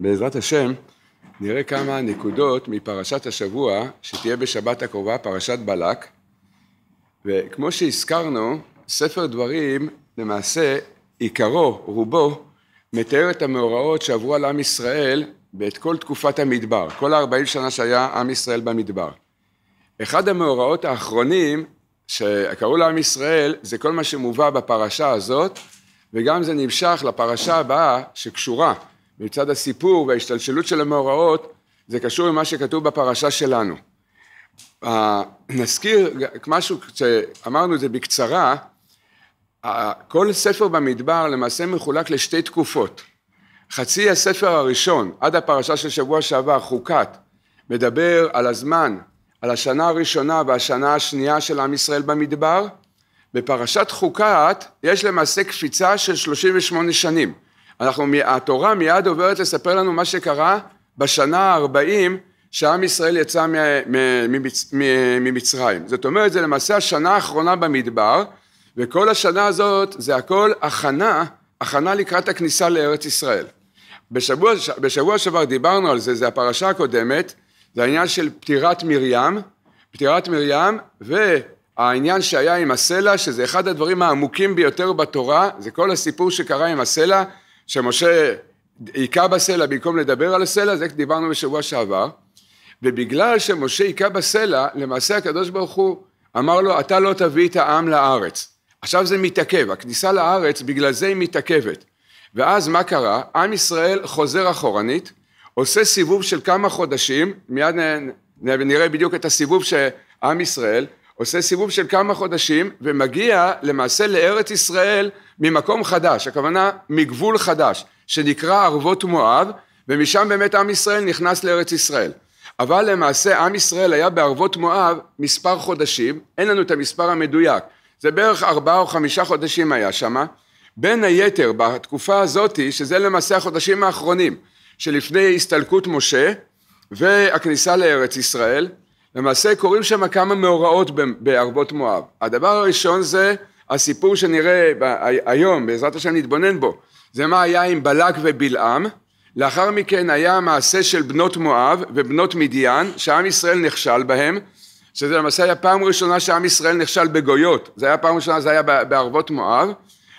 בעזרת השם נראה כמה נקודות מפרשת השבוע שתהיה בשבת הקרובה, פרשת בלק. וכמו שהזכרנו, ספר דברים למעשה עיקרו, רובו, מתאר את המאורעות שעברו על עם ישראל ואת כל תקופת המדבר, כל הארבעים שנה שהיה עם ישראל במדבר. אחד המאורעות האחרונים שקראו לעם ישראל זה כל מה שמובא בפרשה הזאת וגם זה נמשך לפרשה הבאה שקשורה מצד הסיפור וההשתלשלות של המאורעות, זה קשור למה שכתוב בפרשה שלנו. אה, נזכיר משהו שאמרנו את זה בקצרה, אה, כל ספר במדבר למעשה מחולק לשתי תקופות. חצי הספר הראשון, עד הפרשה של שבוע שעבר, חוקת, מדבר על הזמן, על השנה הראשונה והשנה השנייה של עם ישראל במדבר. בפרשת חוקת יש למעשה קפיצה של 38 שנים. אנחנו, התורה מיד עוברת לספר לנו מה שקרה בשנה ה-40 שעם ישראל יצא ממצרים. זאת אומרת, זה למעשה השנה האחרונה במדבר, וכל השנה הזאת זה הכל הכנה, הכנה לקראת הכניסה לארץ ישראל. בשבוע, בשבוע שעבר דיברנו על זה, זה הפרשה הקודמת, זה העניין של פטירת מרים, פטירת מרים, והעניין שהיה עם הסלע, שזה אחד הדברים העמוקים ביותר בתורה, זה כל הסיפור שקרה עם הסלע, שמשה היכה בסלע במקום לדבר על הסלע, זה דיברנו בשבוע שעבר, ובגלל שמשה היכה בסלע, למעשה הקדוש ברוך הוא אמר לו, אתה לא תביא את העם לארץ. עכשיו זה מתעכב, הכניסה לארץ בגלל זה היא מתעכבת. ואז מה קרה? עם ישראל חוזר אחורנית, עושה סיבוב של כמה חודשים, מיד נראה בדיוק את הסיבוב שעם ישראל, עושה סיבוב של כמה חודשים ומגיע למעשה לארץ ישראל ממקום חדש, הכוונה מגבול חדש, שנקרא ערבות מואב, ומשם באמת עם ישראל נכנס לארץ ישראל. אבל למעשה עם ישראל היה בערבות מואב מספר חודשים, אין לנו את המספר המדויק, זה בערך ארבעה או חמישה חודשים היה שמה, בין היתר בתקופה הזאתי, שזה למעשה החודשים האחרונים, שלפני הסתלקות משה והכניסה לארץ ישראל, למעשה קורים שם כמה מאורעות בערבות מואב. הדבר הראשון זה הסיפור שנראה היום, בעזרת השם נתבונן בו, זה מה היה עם בלק ובלעם, לאחר מכן היה המעשה של בנות מואב ובנות מדיין, שעם ישראל נכשל בהם, שזה למעשה היה פעם ראשונה שעם ישראל נכשל בגויות, זה היה פעם ראשונה, זה היה בערבות מואב,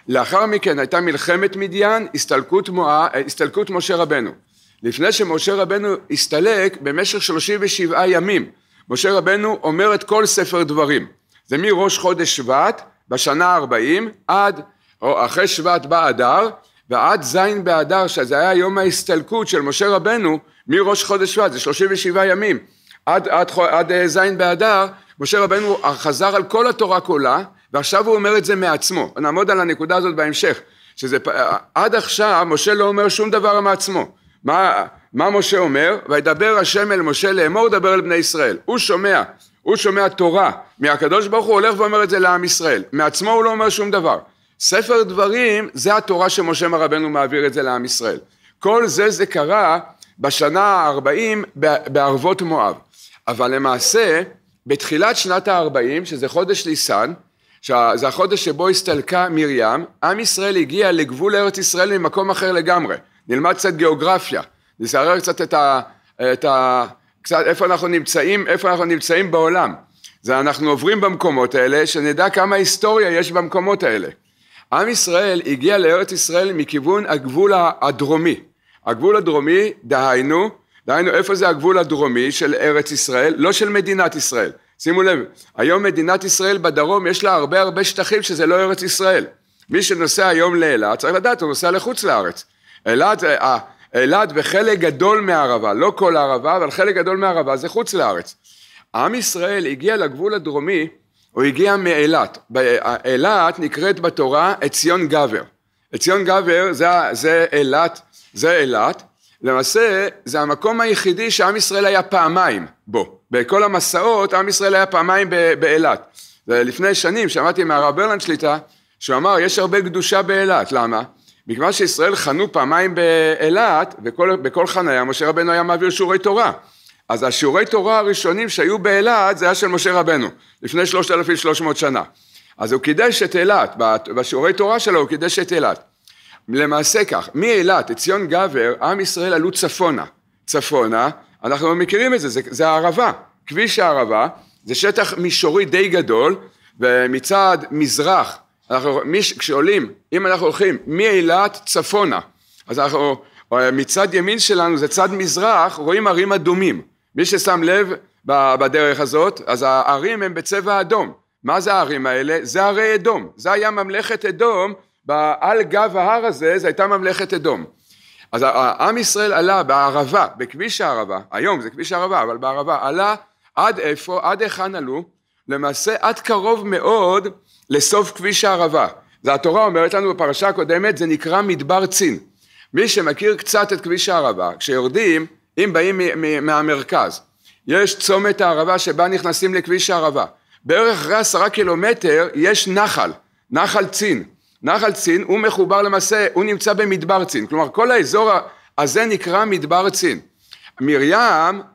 לאחר מכן הייתה מלחמת מדיין, הסתלקות, מואב, אה, הסתלקות משה רבנו. לפני שמשה רבנו הסתלק, במשך 37 ימים, משה רבנו אומר את כל ספר דברים. זה מראש חודש שבט בשנה ארבעים עד, או אחרי שבט בא אדר, ועד זין באדר, שזה היה יום ההסתלקות של משה רבנו, מראש חודש שבט, זה שלושים ושבעה ימים, עד, עד, עד, עד אה, ז' באדר, משה רבנו חזר על כל התורה כולה, ועכשיו הוא אומר את זה מעצמו. נעמוד על הנקודה הזאת בהמשך, שזה אה, עד עכשיו משה לא אומר שום דבר מעצמו. מה, מה משה אומר? וידבר השם אל משה לאמור דבר אל בני ישראל. הוא שומע הוא שומע תורה מהקדוש ברוך הוא הולך ואומר את זה לעם ישראל, מעצמו הוא לא אומר שום דבר. ספר דברים זה התורה שמשה מרבנו מעביר את זה לעם ישראל. כל זה זה קרה בשנה ה-40 בערבות מואב. אבל למעשה בתחילת שנת ה-40 שזה חודש ניסן זה החודש שבו הסתלקה מרים, עם ישראל הגיע לגבול ארץ ישראל ממקום אחר לגמרי. נלמד קצת גיאוגרפיה, נסערר קצת את ה... את ה קצת איפה אנחנו נמצאים, איפה אנחנו נמצאים בעולם. זה אנחנו עוברים במקומות האלה, שנדע כמה היסטוריה יש במקומות האלה. עם ישראל הגיע לארץ ישראל מכיוון הגבול הדרומי. הגבול הדרומי, דהיינו, דהיינו איפה זה הגבול הדרומי של ארץ ישראל, לא של מדינת ישראל. שימו לב, היום מדינת ישראל בדרום יש לה הרבה הרבה שטחים שזה לא ארץ ישראל. מי שנוסע היום לאילת צריך לדעת, הוא נוסע לחוץ לארץ. אילת, אה, אילת וחלק גדול מהערבה, לא כל הערבה, אבל חלק גדול מהערבה זה חוץ לארץ. עם ישראל הגיע לגבול הדרומי, הוא הגיע מאילת. אילת נקראת בתורה עציון גבר. עציון גבר זה, זה אילת, זה אילת. למעשה זה המקום היחידי שעם ישראל היה פעמיים בו. בכל המסעות עם ישראל היה פעמיים באילת. לפני שנים שמעתי מהרב ברלנד שליטה, שהוא אמר יש הרבה קדושה באילת, למה? מכיוון שישראל חנו פעמיים באילת, בכל חניה משה רבנו היה מעביר שיעורי תורה. אז השיעורי תורה הראשונים שהיו באילת זה היה של משה רבנו, לפני 3,300 שנה. אז הוא קידש את אילת, בשיעורי תורה שלו הוא קידש את אילת. למעשה כך, מאילת, את ציון גבר, עם ישראל עלו צפונה. צפונה, אנחנו לא מכירים את זה, זה, זה הערבה. כביש הערבה, זה שטח מישורי די גדול, ומצד מזרח אנחנו, מי, כשעולים, אם אנחנו הולכים מאילת צפונה, אז אנחנו, אה, מצד ימין שלנו זה צד מזרח, רואים ערים אדומים. מי ששם לב בדרך הזאת, אז הערים הם בצבע אדום. מה זה הערים האלה? זה הרי אדום. זה היה ממלכת אדום, על גב ההר הזה, זו הייתה ממלכת אדום. אז עם ישראל עלה בערבה, בכביש הערבה, היום זה כביש הערבה, אבל בערבה, עלה עד איפה, עד היכן עלו? למעשה עד קרוב מאוד לסוף כביש הערבה. זה התורה אומרת לנו בפרשה הקודמת, זה נקרא מדבר צין. מי שמכיר קצת את כביש הערבה, כשיורדים, אם באים מהמרכז, יש צומת הערבה שבה נכנסים לכביש הערבה. בערך אחרי עשרה קילומטר יש נחל, נחל צין. נחל צין הוא מחובר למעשה, הוא נמצא במדבר צין. כלומר כל האזור הזה נקרא מדבר צין. מרים,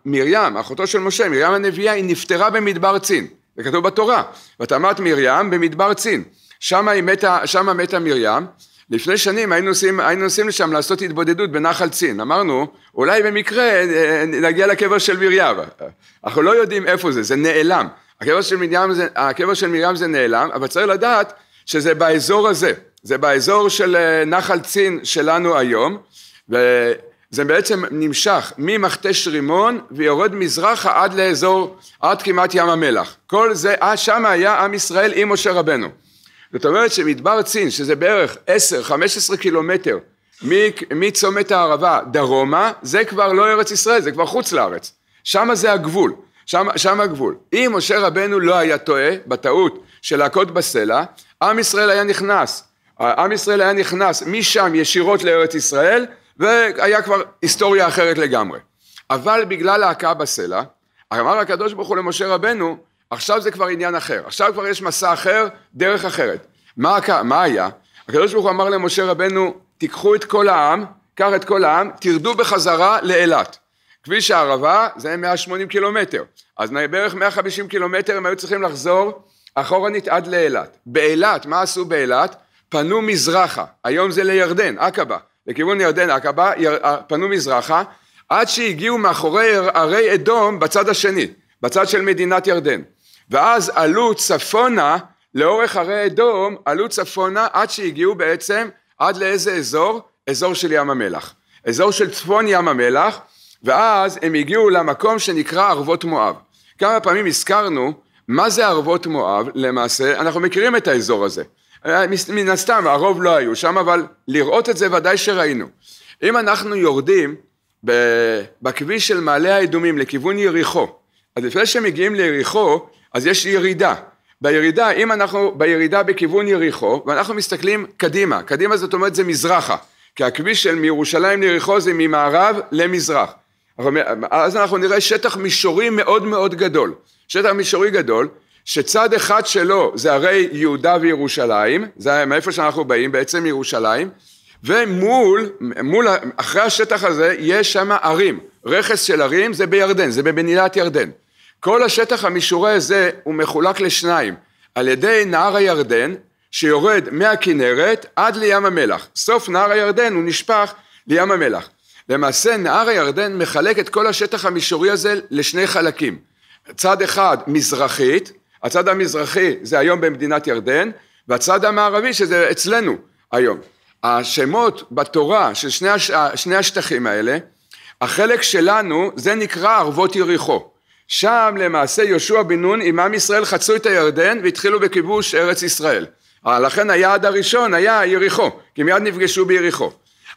מרים, אחותו של משה, מרים הנביאה, היא נפטרה במדבר צין. זה כתוב בתורה. ותמת מרים במדבר צין. שמה מתה, שמה מתה מרים. לפני שנים היינו נוסעים, היינו נוסעים לשם לעשות התבודדות בנחל צין. אמרנו, אולי במקרה אה, אה, נגיע לקבר של מרים. אנחנו לא יודעים איפה זה, זה נעלם. הקבר של מרים זה, הקבר של מרים זה נעלם, אבל צריך לדעת שזה באזור הזה. זה באזור של אה, נחל צין שלנו היום. ו... זה בעצם נמשך ממכתש רימון ויורד מזרחה עד לאזור, עד כמעט ים המלח. כל זה, אה, שם היה עם ישראל עם משה רבנו. זאת אומרת שמדבר צין, שזה בערך 10-15 קילומטר מצומת הערבה דרומה, זה כבר לא ארץ ישראל, זה כבר חוץ לארץ. שם זה הגבול, שם, שם הגבול. אם משה רבנו לא היה טועה בטעות של להכות בסלע, עם ישראל היה נכנס. אה, עם ישראל היה נכנס משם ישירות לארץ ישראל, והיה כבר היסטוריה אחרת לגמרי. אבל בגלל ההכה בסלע, אמר הקדוש ברוך הוא למשה רבנו, עכשיו זה כבר עניין אחר, עכשיו כבר יש מסע אחר, דרך אחרת. מה, מה היה? הקדוש ברוך הוא אמר למשה רבנו, תיקחו את כל העם, קח את כל העם, תרדו בחזרה לאילת. כביש הערבה זה 180 קילומטר, אז בערך 150 קילומטר הם היו צריכים לחזור אחורנית עד לאילת. באילת, מה עשו באילת? פנו מזרחה, היום זה לירדן, עקבה. לכיוון ירדן עקבה, אה, פנו מזרחה, עד שהגיעו מאחורי ערי אדום בצד השני, בצד של מדינת ירדן. ואז עלו צפונה, לאורך הרי אדום, עלו צפונה עד שהגיעו בעצם, עד לאיזה אזור? אזור של ים המלח. אזור של צפון ים המלח, ואז הם הגיעו למקום שנקרא ערבות מואב. כמה פעמים הזכרנו מה זה ערבות מואב למעשה, אנחנו מכירים את האזור הזה. אה, מן הסתם, הרוב לא היו שם, אבל לראות את זה ודאי שראינו. אם אנחנו יורדים בכביש של מעלה האדומים לכיוון יריחו, אז לפני שמגיעים ליריחו, אז יש ירידה. בירידה, אם אנחנו בירידה בכיוון יריחו, ואנחנו מסתכלים קדימה, קדימה זאת אומרת זה מזרחה, כי הכביש של מירושלים ליריחו זה ממערב למזרח. אז אנחנו נראה שטח מישורי מאוד מאוד גדול. שטח מישורי גדול, שצד אחד שלו זה הרי יהודה וירושלים, זה מאיפה שאנחנו באים, בעצם ירושלים, ומול, מול, אחרי השטח הזה יש שם ערים, רכס של ערים זה בירדן, זה במנילת ירדן. כל השטח המישורי הזה הוא מחולק לשניים, על ידי נהר הירדן שיורד מהכנרת עד לים המלח. סוף נהר הירדן הוא נשפך לים המלח. למעשה נהר הירדן מחלק את כל השטח המישורי הזה לשני חלקים. צד אחד מזרחית, הצד המזרחי זה היום במדינת ירדן, והצד המערבי שזה אצלנו היום. השמות בתורה של שני, הש... שני השטחים האלה, החלק שלנו זה נקרא ערבות יריחו. שם למעשה יהושע בן נון עם עם ישראל חצו את הירדן והתחילו בכיבוש ארץ ישראל. אה, לכן היעד הראשון היה יריחו, כי מיד נפגשו ביריחו.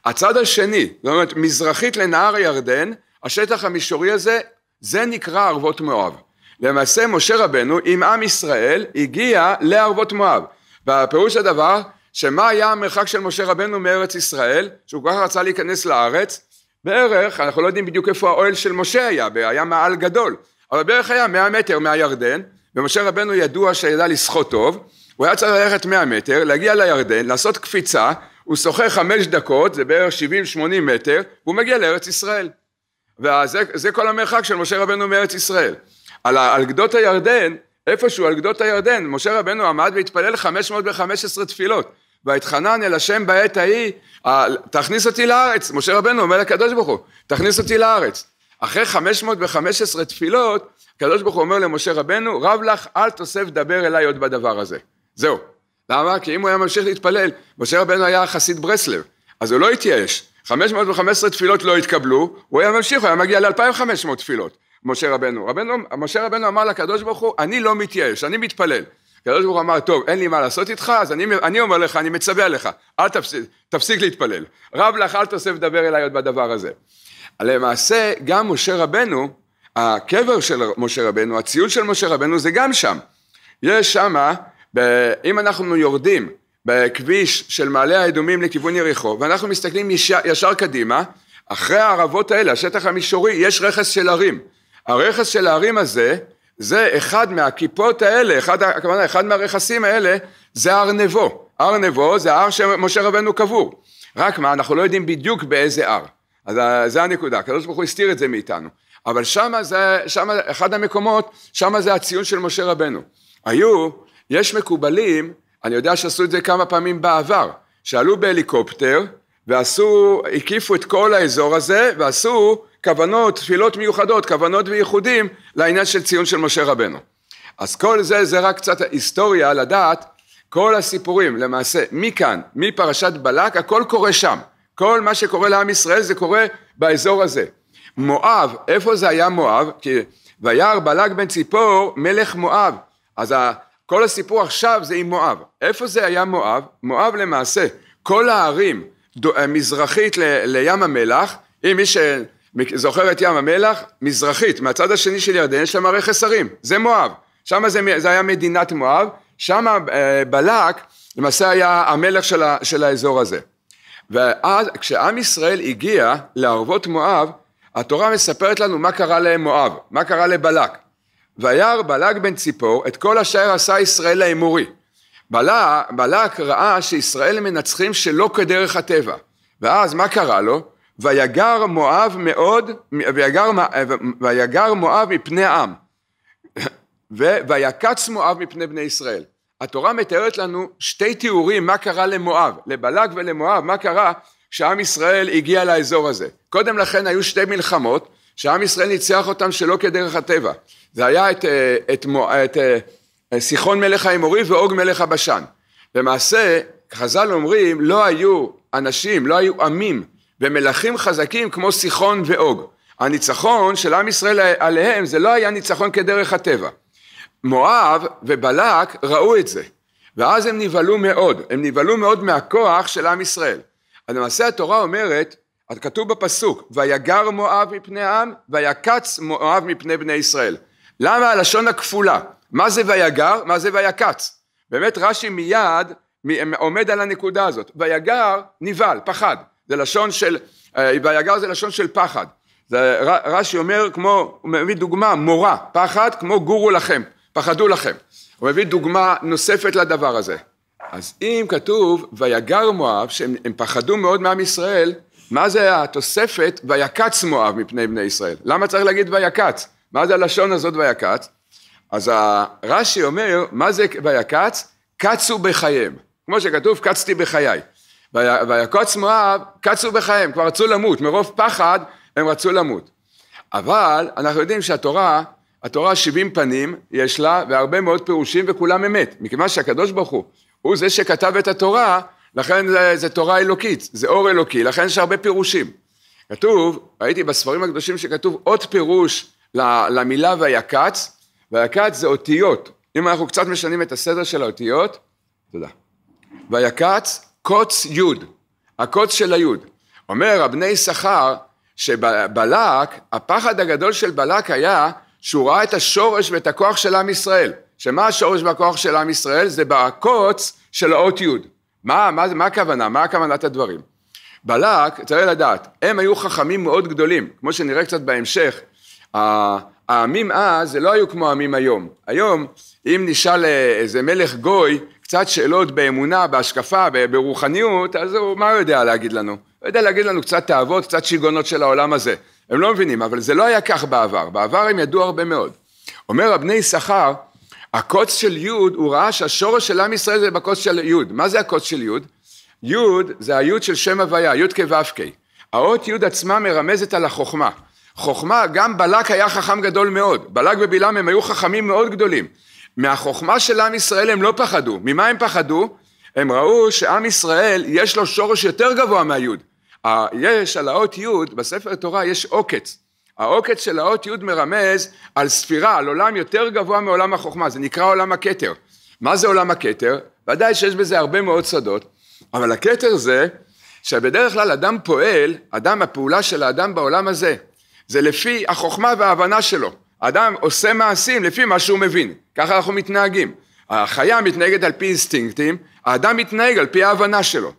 הצד השני, זאת אומרת מזרחית לנהר הירדן, השטח המישורי הזה, זה נקרא ערבות מואב. למעשה משה רבנו עם עם ישראל הגיע לערבות מואב. והפירוש הדבר שמה היה המרחק של משה רבנו מארץ ישראל שהוא כל כך רצה להיכנס לארץ בערך אנחנו לא יודעים בדיוק איפה האוהל של משה היה היה מעל גדול אבל בערך היה 100 מטר מהירדן ומשה רבנו ידוע שידע לשחות טוב הוא היה צריך ללכת 100 מטר להגיע לירדן לעשות קפיצה הוא שוחה חמש דקות זה בערך 70-80 מטר והוא מגיע לארץ ישראל וזה כל המרחק של משה רבנו מארץ ישראל על, על גדות הירדן, איפשהו על גדות הירדן, משה רבנו עמד והתפלל 515 תפילות, ואתחנן אל השם בעת ההיא, תכניס אותי לארץ, משה רבנו אומר לקדוש ברוך הוא, תכניס אותי לארץ. אחרי 515 תפילות, הקדוש ברוך הוא אומר למשה רבנו, רב לך אל תוסף דבר אליי עוד בדבר הזה. זהו. למה? כי אם הוא היה ממשיך להתפלל, משה רבנו היה חסיד ברסלב, אז הוא לא התייאש. 515 תפילות לא התקבלו, הוא היה ממשיך, הוא היה מגיע ל-2500 תפילות. משה רבנו. רבנו, משה רבנו אמר לקדוש ברוך הוא, אני לא מתייאש, אני מתפלל. הקדוש ברוך הוא אמר, טוב, אין לי מה לעשות איתך, אז אני, אני אומר לך, אני מצווה עליך, אל תפסיק, תפסיק להתפלל. רב לך, אל תוסף לדבר אליי עוד בדבר הזה. למעשה, גם משה רבנו, הקבר של משה רבנו, הציון של משה רבנו זה גם שם. יש שם, אם אנחנו יורדים בכביש של מעלה האדומים לכיוון יריחו, ואנחנו מסתכלים ישר, ישר קדימה, אחרי הערבות האלה, השטח המישורי, יש רכס של הרים. הרכס של ההרים הזה, זה אחד מהכיפות האלה, אחד, הכוונה, אחד מהרכסים האלה, זה הר נבו. הר נבו זה הר שמשה רבנו קבור. רק מה, אנחנו לא יודעים בדיוק באיזה הר. אז אה, זה הנקודה, הקדוש ברוך הוא הסתיר את זה מאיתנו. אבל שם זה, שמה, אחד המקומות, שם זה הציון של משה רבנו. היו, יש מקובלים, אני יודע שעשו את זה כמה פעמים בעבר, שעלו בהליקופטר, ועשו, הקיפו את כל האזור הזה, ועשו כוונות, תפילות מיוחדות, כוונות וייחודים לעניין של ציון של משה רבנו. אז כל זה זה רק קצת היסטוריה לדעת כל הסיפורים למעשה מכאן, מפרשת בלק, הכל קורה שם. כל מה שקורה לעם ישראל זה קורה באזור הזה. מואב, איפה זה היה מואב? כי וירא בלק בן ציפור מלך מואב. אז ה, כל הסיפור עכשיו זה עם מואב. איפה זה היה מואב? מואב למעשה, כל הערים מזרחית ל, לים המלח, אם מי ש... זוכר את ים המלח? מזרחית, מהצד השני של ירדן יש שם הרי חסרים, זה מואב. שם זה, זה היה מדינת מואב, שם אה, בלק למעשה היה המלך של, ה, של האזור הזה. ואז כשעם ישראל הגיע לערבות מואב, התורה מספרת לנו מה קרה למואב, מה קרה לבלק. וירא בלק בן ציפור את כל אשר עשה ישראל האמורי. בלק, בלק ראה שישראל מנצחים שלא כדרך הטבע. ואז מה קרה לו? ויגר מואב מאוד, ויגר, אה, ויגר מואב מפני העם, ויקץ מואב מפני בני ישראל. התורה מתארת לנו שתי תיאורים מה קרה למואב, לבלק ולמואב, מה קרה שעם ישראל הגיע לאזור הזה. קודם לכן היו שתי מלחמות שעם ישראל ניצח אותם שלא כדרך הטבע. זה היה את, אה, את, את, את אה, סיחון מלך האמורי ואוג מלך הבשן. למעשה חז"ל אומרים לא היו אנשים, לא היו עמים ומלכים חזקים כמו סיחון ואוג. הניצחון של עם ישראל עליהם זה לא היה ניצחון כדרך הטבע. מואב ובלק ראו את זה, ואז הם נבהלו מאוד, הם נבהלו מאוד מהכוח של עם ישראל. אז למעשה התורה אומרת, כתוב בפסוק, ויגר מואב מפני העם, ויקץ מואב מפני בני ישראל. למה הלשון הכפולה? מה זה ויגר? מה זה ויקץ? באמת רש"י מיד עומד על הנקודה הזאת. ויגר, נבהל, פחד. זה לשון של, אה, ויגר זה לשון של פחד. זה רש"י אומר כמו, הוא מביא דוגמה, מורה, פחד כמו גורו לכם, פחדו לכם. הוא מביא דוגמה נוספת לדבר הזה. אז אם כתוב ויגר מואב, שהם פחדו מאוד מעם ישראל, מה זה התוספת ויקץ מואב מפני בני ישראל? למה צריך להגיד ויקץ? מה זה הלשון הזאת ויקץ? אז רש"י אומר, מה זה ויקץ? קצו בחייהם. כמו שכתוב, קצתי בחיי. ויקוץ מואב, קצו בחייהם, כבר רצו למות, מרוב פחד הם רצו למות. אבל אנחנו יודעים שהתורה, התורה שבעים פנים יש לה, והרבה מאוד פירושים וכולם אמת, מכיוון שהקדוש ברוך הוא, הוא זה שכתב את התורה, לכן זה, זה תורה אלוקית, זה אור אלוקי, לכן יש הרבה פירושים. כתוב, ראיתי בספרים הקדושים שכתוב עוד פירוש למילה ויקץ, ויקץ זה אותיות, אם אנחנו קצת משנים את הסדר של האותיות, תודה. ויקץ קוץ יוד, הקוץ של היוד. אומר הבני יששכר שבלק, הפחד הגדול של בלק היה שהוא ראה את השורש ואת הכוח של עם ישראל. שמה השורש והכוח של עם ישראל? זה בקוץ של האות יוד. מה, מה, מה הכוונה? מה הכוונת הדברים? בלק, צריך לדעת, הם היו חכמים מאוד גדולים, כמו שנראה קצת בהמשך. העמים אז, זה לא היו כמו העמים היום. היום, אם נשאל אה, איזה מלך גוי, קצת שאלות באמונה, בהשקפה, ברוחניות, אז הוא, מה הוא יודע להגיד לנו? הוא יודע להגיד לנו קצת תאוות, קצת שיגעונות של העולם הזה. הם לא מבינים, אבל זה לא היה כך בעבר. בעבר הם ידעו הרבה מאוד. אומר הבני שכר, הקוץ של יוד, הוא ראה שהשורש של עם ישראל זה בקוץ של יוד. מה זה הקוץ של יוד? יוד זה היוד של שם הוויה, יוד כו"ק. האות יוד עצמה מרמזת על החוכמה. חוכמה, גם בלק היה חכם גדול מאוד. בלק ובלעם הם היו חכמים מאוד גדולים. מהחוכמה של עם ישראל הם לא פחדו. ממה הם פחדו? הם ראו שעם ישראל יש לו שורש יותר גבוה מהיוד. יש על האות יוד, בספר תורה יש עוקץ. העוקץ של האות יוד מרמז על ספירה, על עולם יותר גבוה מעולם החוכמה, זה נקרא עולם הכתר. מה זה עולם הכתר? ודאי שיש בזה הרבה מאוד סודות, אבל הכתר זה שבדרך כלל אדם פועל, אדם, הפעולה של האדם בעולם הזה, זה לפי החוכמה וההבנה שלו. אדם עושה מעשים לפי מה שהוא מבין, ככה אנחנו מתנהגים. החיה מתנהגת על פי אינסטינקטים, האדם מתנהג על פי ההבנה שלו.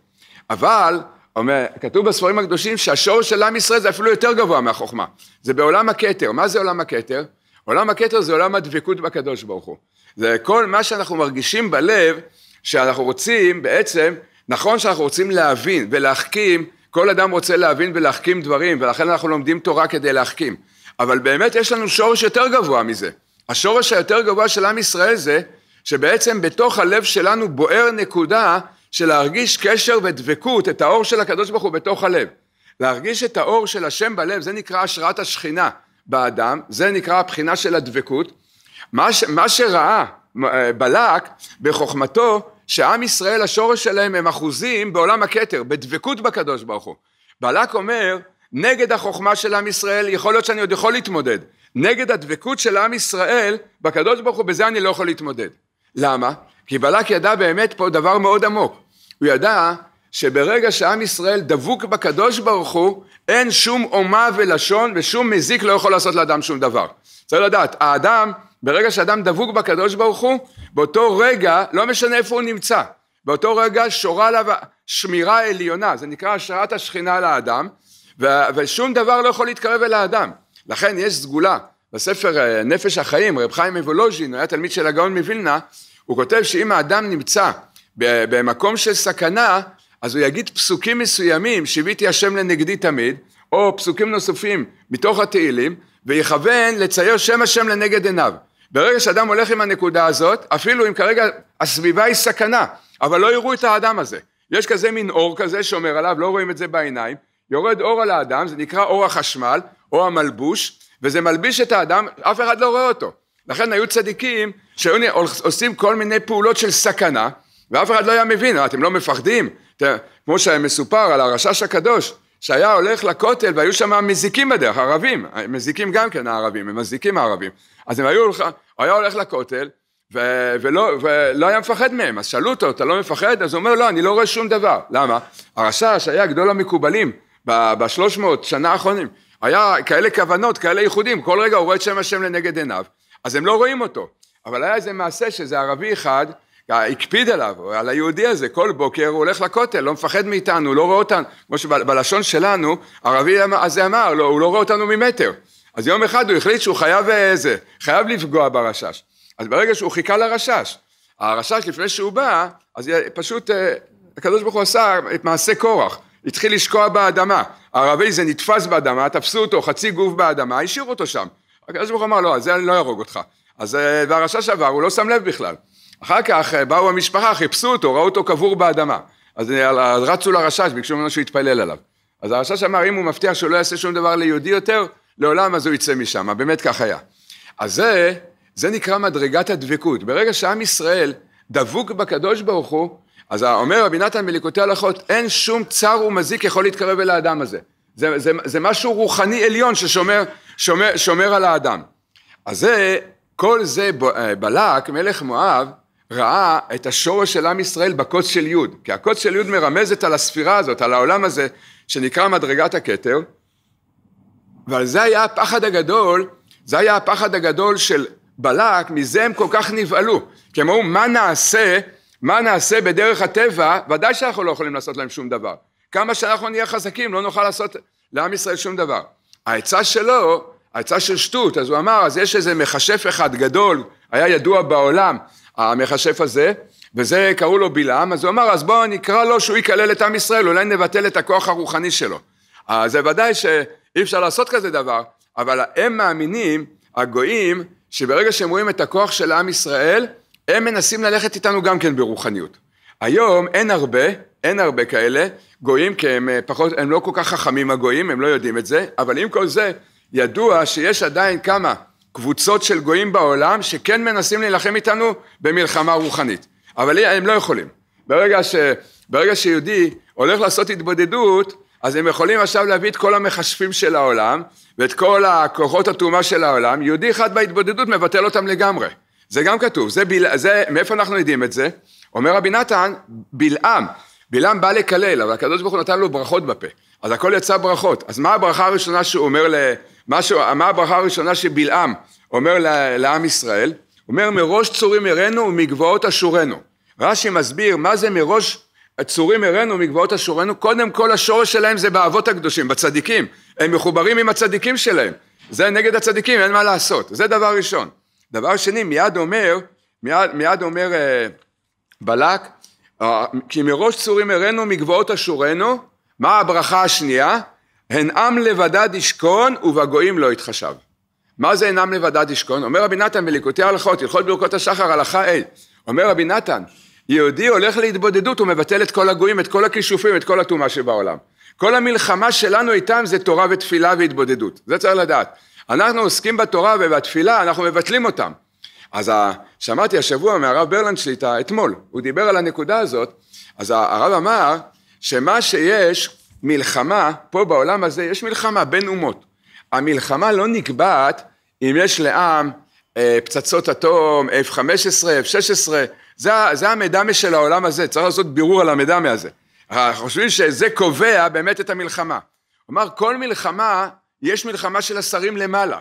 אבל, אומר, כתוב בספרים הקדושים שהשור של עם ישראל זה אפילו יותר גבוה מהחוכמה. זה בעולם הכתר. מה זה עולם הכתר? עולם הכתר זה עולם הדבקות בקדוש ברוך הוא. זה כל מה שאנחנו מרגישים בלב, שאנחנו רוצים בעצם, נכון שאנחנו רוצים להבין ולהחכים, כל אדם רוצה להבין ולהחכים דברים, ולכן אנחנו לומדים תורה כדי להחכים. אבל באמת יש לנו שורש יותר גבוה מזה. השורש היותר גבוה של עם ישראל זה שבעצם בתוך הלב שלנו בוער נקודה של להרגיש קשר ודבקות, את האור של הקדוש ברוך הוא בתוך הלב. להרגיש את האור של השם בלב, זה נקרא השראת השכינה באדם, זה נקרא הבחינה של הדבקות. מה, ש, מה שראה אה, בלק בחוכמתו, שעם ישראל השורש שלהם הם אחוזים בעולם הכתר, בדבקות בקדוש ברוך הוא. בלק אומר, נגד החוכמה של עם ישראל, יכול להיות שאני עוד יכול להתמודד. נגד הדבקות של עם ישראל, בקדוש ברוך הוא, בזה אני לא יכול להתמודד. למה? כי בלק ידע באמת פה דבר מאוד עמוק. הוא ידע שברגע שעם ישראל דבוק בקדוש ברוך הוא, אין שום אומה ולשון ושום מזיק לא יכול לעשות לאדם שום דבר. צריך לדעת, האדם, ברגע שאדם דבוק בקדוש ברוך הוא, באותו רגע, לא משנה איפה הוא נמצא, באותו רגע שורה עליו שמירה עליונה, זה נקרא השראת השכינה לאדם, ושום דבר לא יכול להתקרב אל האדם. לכן יש סגולה, בספר אה, נפש החיים, רב חיים מוולוז'ין, היה תלמיד של הגאון מווילנה, הוא כותב שאם האדם נמצא במקום של סכנה, אז הוא יגיד פסוקים מסוימים, שיביתי השם לנגדי תמיד, או פסוקים נוספים מתוך התהילים, ויכוון לצייר שם השם לנגד עיניו. ברגע שאדם הולך עם הנקודה הזאת, אפילו אם כרגע הסביבה היא סכנה, אבל לא יראו את האדם הזה. יש כזה מין אור כזה שאומר עליו, לא רואים את זה בעיניים, יורד אור על האדם, זה נקרא אור החשמל, או המלבוש, וזה מלביש את האדם, אף אחד לא רואה אותו. לכן היו צדיקים שהיו עושים כל מיני פעולות של סכנה, ואף אחד לא היה מבין, אה, אתם לא מפחדים? אתם, כמו שמסופר על הרשש הקדוש, שהיה הולך לכותל והיו שם מזיקים בדרך, ערבים, מזיקים גם כן הערבים, הם מזיקים הערבים. אז הם היו, הוא היה הולך לכותל, ו- ולא, ולא היה מפחד מהם, אז שאלו אותו, אתה לא מפחד? אז הוא אומר, לא, אני לא רואה שום דבר. למה? הרשש היה גדול המקובלים, בשלוש מאות שנה האחרונים, היה כאלה כוונות, כאלה ייחודים, כל רגע הוא רואה את שם השם לנגד עיניו, אז הם לא רואים אותו, אבל היה איזה מעשה שזה ערבי אחד, אה, הקפיד עליו, על היהודי הזה, כל בוקר הוא הולך לכותל, לא מפחד מאיתנו, לא רואה אותנו, כמו שבלשון שלנו, ערבי הזה אמר, לא, הוא לא רואה אותנו ממטר, אז יום אחד הוא החליט שהוא חייב איזה, אה, חייב לפגוע ברשש, אז ברגע שהוא חיכה לרשש, הרשש לפני שהוא בא, אז אה, פשוט הקדוש ברוך הוא עשה את מעשה קורח, התחיל לשקוע באדמה, הערבי זה נתפס באדמה, תפסו אותו חצי גוף באדמה, השאירו אותו שם. הקדוש ברוך הוא אמר לא, זה אני לא אהרוג אותך. אז אה, והרשע שעבר, הוא לא שם לב בכלל. אחר כך אה, באו המשפחה, חיפשו אותו, ראו אותו קבור באדמה. אז אה, רצו לרשש, ביקשו ממנו שהוא יתפלל עליו. אז הרשש אמר, אם הוא מבטיח שהוא לא יעשה שום דבר ליהודי יותר, לעולם אז הוא יצא משם. באמת כך היה. אז זה, זה נקרא מדרגת הדבקות. ברגע שעם ישראל דבוק בקדוש ברוך הוא, אז אומר רבי נתן בליקוטי הלכות, אין שום צר ומזיק יכול להתקרב אל האדם הזה. זה, זה, זה משהו רוחני עליון ששומר שומר, שומר על האדם. אז זה, כל זה אה, בלק, מלך מואב, ראה את השורש של עם ישראל בקוץ של יוד, כי הקוץ של יוד מרמזת על הספירה הזאת, על העולם הזה, שנקרא מדרגת הכתר, ועל זה היה הפחד הגדול, זה היה הפחד הגדול של בלק, מזה הם כל כך נבהלו, כי הם אמרו, מה נעשה מה נעשה בדרך הטבע, ודאי שאנחנו לא יכולים לעשות להם שום דבר. כמה שאנחנו נהיה חזקים, לא נוכל לעשות לעם ישראל שום דבר. העצה שלו, העצה של שטות, אז הוא אמר, אז יש איזה מכשף אחד גדול, היה ידוע בעולם, המכשף הזה, וזה קראו לו בלעם, אז הוא אמר, אז בואו נקרא לו שהוא יקלל את עם ישראל, אולי נבטל את הכוח הרוחני שלו. אז זה ודאי שאי אפשר לעשות כזה דבר, אבל הם מאמינים, הגויים, שברגע שהם רואים את הכוח של עם ישראל, הם מנסים ללכת איתנו גם כן ברוחניות. היום אין הרבה, אין הרבה כאלה גויים, כי הם אה, פחות, הם לא כל כך חכמים הגויים, הם לא יודעים את זה, אבל עם כל זה, ידוע שיש עדיין כמה קבוצות של גויים בעולם שכן מנסים להילחם איתנו במלחמה רוחנית, אבל הם לא יכולים. ברגע, ש, ברגע שיהודי הולך לעשות התבודדות, אז הם יכולים עכשיו להביא את כל המכשפים של העולם ואת כל הכוחות הטומאה של העולם, יהודי אחד בהתבודדות מבטל אותם לגמרי. זה גם כתוב, זה, ביל... זה, מאיפה אנחנו יודעים את זה? אומר רבי נתן, בלעם, בלעם בא לקלל, אבל הקדוש ברוך הוא נתן לו ברכות בפה, אז הכל יצא ברכות, אז מה הברכה הראשונה שהוא אומר, ל... מה, ש... מה הברכה הראשונה שבלעם אומר ל... לעם ישראל? הוא אומר מראש צורים הראנו ומגבעות אשורנו. רש"י מסביר מה זה מראש צורים ערנו ומגבעות אשורנו, קודם כל השורש שלהם זה באבות הקדושים, בצדיקים, הם מחוברים עם הצדיקים שלהם, זה נגד הצדיקים, אין מה לעשות, זה דבר ראשון. דבר שני, מיד אומר, מיד, מיד אומר אה, בלק, אה, כי מראש צורים הראנו מגבעות אשורנו, מה הברכה השנייה? הן עם לבדד ישכון ובגויים לא יתחשב. מה זה אינם לבדד ישכון? אומר רבי נתן בליקוטי ההלכות, הלכות ברכות השחר, הלכה אל. אומר רבי נתן, יהודי הולך להתבודדות, הוא מבטל את כל הגויים, את כל הכישופים, את כל הטומאה שבעולם. כל המלחמה שלנו איתם זה תורה ותפילה והתבודדות, זה צריך לדעת. אנחנו עוסקים בתורה ובתפילה, אנחנו מבטלים אותם. אז שמעתי השבוע מהרב ברלנד שליטה, אתמול, הוא דיבר על הנקודה הזאת, אז הרב אמר שמה שיש מלחמה, פה בעולם הזה יש מלחמה בין אומות. המלחמה לא נקבעת אם יש לעם אה, פצצות אטום, F-15, F-16, זה, זה המדמה של העולם הזה, צריך לעשות בירור על המדמה הזה. חושבים שזה קובע באמת את המלחמה. כלומר, כל מלחמה יש מלחמה של השרים למעלה.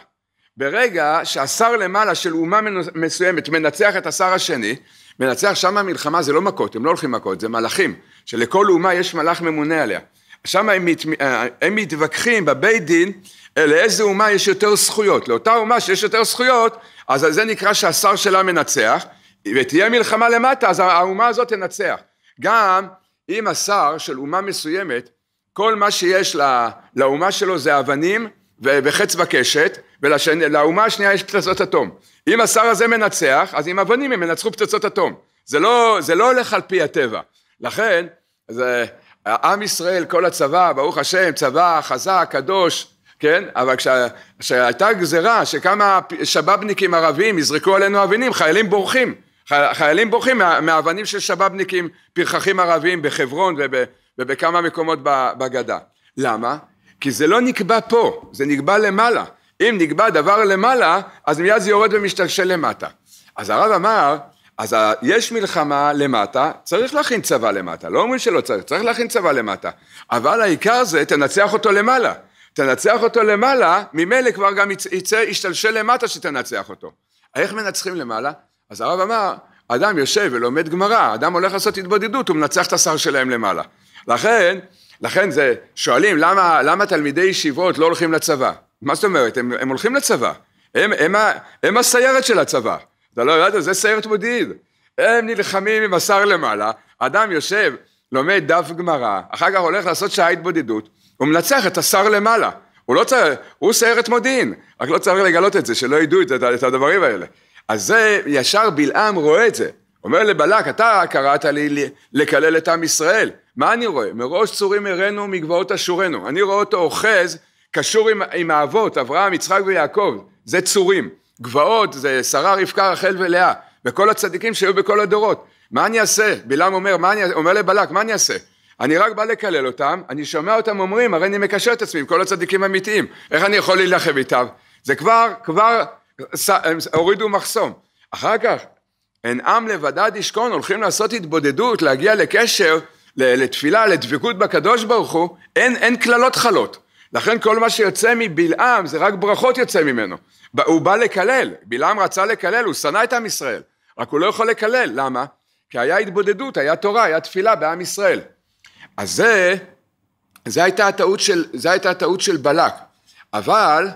ברגע שהשר למעלה של אומה מסוימת מנצח את השר השני, מנצח שם המלחמה זה לא מכות, הם לא הולכים מכות, זה מלאכים, שלכל אומה יש מלאך ממונה עליה. שם הם, מת, אה, הם מתווכחים בבית דין אה, לאיזה אומה יש יותר זכויות. לאותה אומה שיש יותר זכויות, אז זה נקרא שהשר שלה מנצח, ותהיה מלחמה למטה, אז האומה הזאת תנצח. גם אם השר של אומה מסוימת, כל מה שיש לה, לאומה שלו זה אבנים וחץ בקשת, ולאומה השנייה יש פצצות אטום. אם השר הזה מנצח, אז עם אבנים הם ינצחו פצצות אטום. זה לא, זה לא הולך על פי הטבע. לכן, זה, עם ישראל, כל הצבא, ברוך השם, צבא חזק, קדוש, כן? אבל כשה, כשהייתה גזרה שכמה שבאבניקים ערבים יזרקו עלינו אבנים, חיילים בורחים. חיילים בורחים מה, מהאבנים של שבאבניקים, פרחחים ערבים בחברון וב, ובכמה מקומות בגדה. למה? כי זה לא נקבע פה, זה נקבע למעלה. אם נקבע דבר למעלה, אז מיד זה יורד ומשתלשל למטה. אז הרב אמר, אז יש מלחמה למטה, צריך להכין צבא למטה. לא אומרים שלא צריך, צריך להכין צבא למטה. אבל העיקר זה, תנצח אותו למעלה. תנצח אותו למעלה, ממילא כבר גם יצא, ישתלשל למטה שתנצח אותו. איך מנצחים למעלה? אז הרב אמר, אדם יושב ולומד גמרא, אדם הולך לעשות התבודדות, הוא מנצח את השר שלהם למעלה. לכן, לכן זה, שואלים למה, למה תלמידי ישיבות לא הולכים לצבא? מה זאת אומרת? הם, הם הולכים לצבא. הם, הם, הם, הסיירת של הצבא. אתה לא יודע, זה סיירת מודיעין. הם נלחמים עם השר למעלה, אדם יושב, לומד דף גמרא, אחר כך הולך לעשות שעה התבודדות, הוא מנצח את השר למעלה. הוא לא צריך, הוא סיירת מודיעין, רק לא צריך לגלות את זה, שלא ידעו את, את הדברים האלה. אז זה, ישר בלעם רואה את זה. אומר לבלק, אתה קראת לי לקלל את עם ישראל. מה אני רואה? מראש צורים הראנו מגבעות אשורנו. אני רואה אותו אוחז, קשור עם, עם האבות, אברהם, יצחק ויעקב. זה צורים. גבעות זה שרה, רבקה, רחל ולאה. וכל הצדיקים שהיו בכל הדורות. מה אני אעשה? בלעם אומר, מה אני, אומר לבלק, מה אני אעשה? אני רק בא לקלל אותם, אני שומע אותם אומרים, הרי אני מקשר את עצמי עם כל הצדיקים האמיתיים. איך אני יכול להילחם איתם? זה כבר, כבר ס, הורידו מחסום. אחר כך אין עם לבדד ישכון, הולכים לעשות התבודדות, להגיע לקשר, לתפילה, לדבקות בקדוש ברוך הוא, אין, קללות חלות. לכן כל מה שיוצא מבלעם זה רק ברכות יוצא ממנו. הוא בא לקלל, בלעם רצה לקלל, הוא שנא את עם ישראל, רק הוא לא יכול לקלל, למה? כי היה התבודדות, היה תורה, היה תפילה בעם ישראל. אז זה, זה הייתה הטעות של, זה הייתה הטעות של בלק. אבל,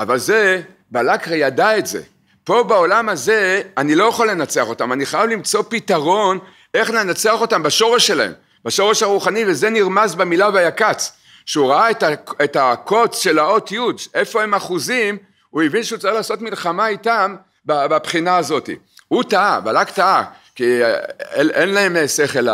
אבל זה, בלק ידע את זה. פה בעולם הזה אני לא יכול לנצח אותם, אני חייב למצוא פתרון איך לנצח אותם בשורש שלהם, בשורש הרוחני, וזה נרמז במילה ויקץ. שהוא ראה את, הקוץ של האות י', איפה הם אחוזים, הוא הבין שהוא צריך לעשות מלחמה איתם בבחינה הזאת. הוא טעה, בלק טעה, כי אה, אין להם אה, שכל.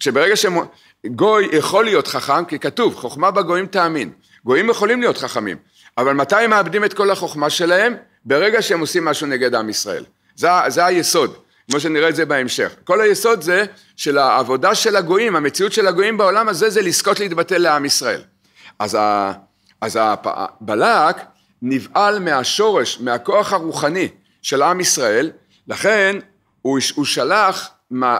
כשברגע שגוי יכול להיות חכם, כי כתוב, חוכמה בגויים תאמין. גויים יכולים להיות חכמים, אבל מתי הם מאבדים את כל החוכמה שלהם? ברגע שהם עושים משהו נגד עם ישראל. זה, זה היסוד, כמו שנראה את זה בהמשך. כל היסוד זה של העבודה של הגויים, המציאות של הגויים בעולם הזה זה לזכות להתבטל לעם ישראל. אז, ה, אז בלק נבהל מהשורש, מהכוח הרוחני של עם ישראל, לכן הוא, הוא, שלח,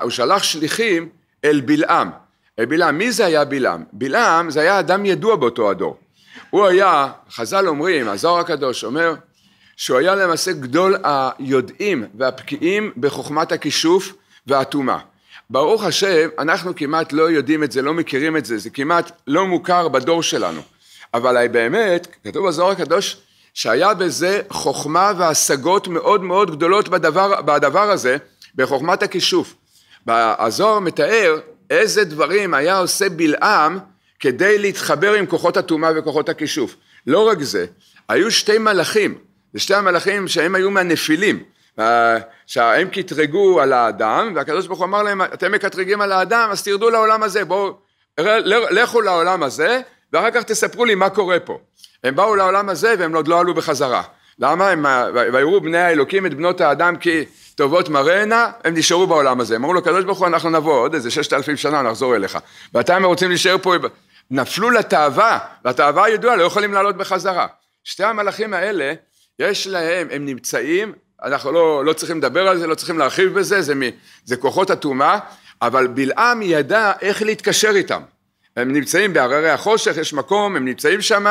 הוא שלח שליחים אל בלעם. אל בלעם, מי זה היה בלעם? בלעם זה היה אדם ידוע באותו הדור. הוא היה, חז"ל אומרים, הזוהר הקדוש אומר, שהוא היה למעשה גדול היודעים והבקיאים בחוכמת הכישוף והטומאה. ברוך השם, אנחנו כמעט לא יודעים את זה, לא מכירים את זה, זה כמעט לא מוכר בדור שלנו. אבל באמת, כתוב בזוהר הקדוש, שהיה בזה חוכמה והשגות מאוד מאוד גדולות בדבר, בדבר הזה, בחוכמת הכישוף. הזוהר מתאר איזה דברים היה עושה בלעם כדי להתחבר עם כוחות הטומאה וכוחות הכישוף. לא רק זה, היו שתי מלאכים, זה שתי המלאכים שהם היו מהנפילים, שהם קטרגו על האדם, והקדוש ברוך הוא אמר להם, אתם מקטרגים על האדם, אז תרדו לעולם הזה, בואו, לכו לעולם הזה, ואחר כך תספרו לי מה קורה פה. הם באו לעולם הזה והם עוד לא עלו בחזרה. למה? הם, ויראו בני האלוקים את בנות האדם כי טובות מראנה, הם נשארו בעולם הזה. אמרו לו, קדוש ברוך הוא, אנחנו נבוא עוד איזה ששת אלפים שנה, נחזור אליך. ואתה הם רוצים להישאר פה, נפלו לתאווה, והתאווה הידועה, לא יכולים לעלות בחזרה. שתי המלאכים האלה, יש להם, הם נמצאים, אנחנו לא, לא צריכים לדבר על זה, לא צריכים להרחיב בזה, זה, מ, זה כוחות הטומאה, אבל בלעם ידע איך להתקשר איתם. הם נמצאים בהררי החושך, יש מקום, הם נמצאים שם,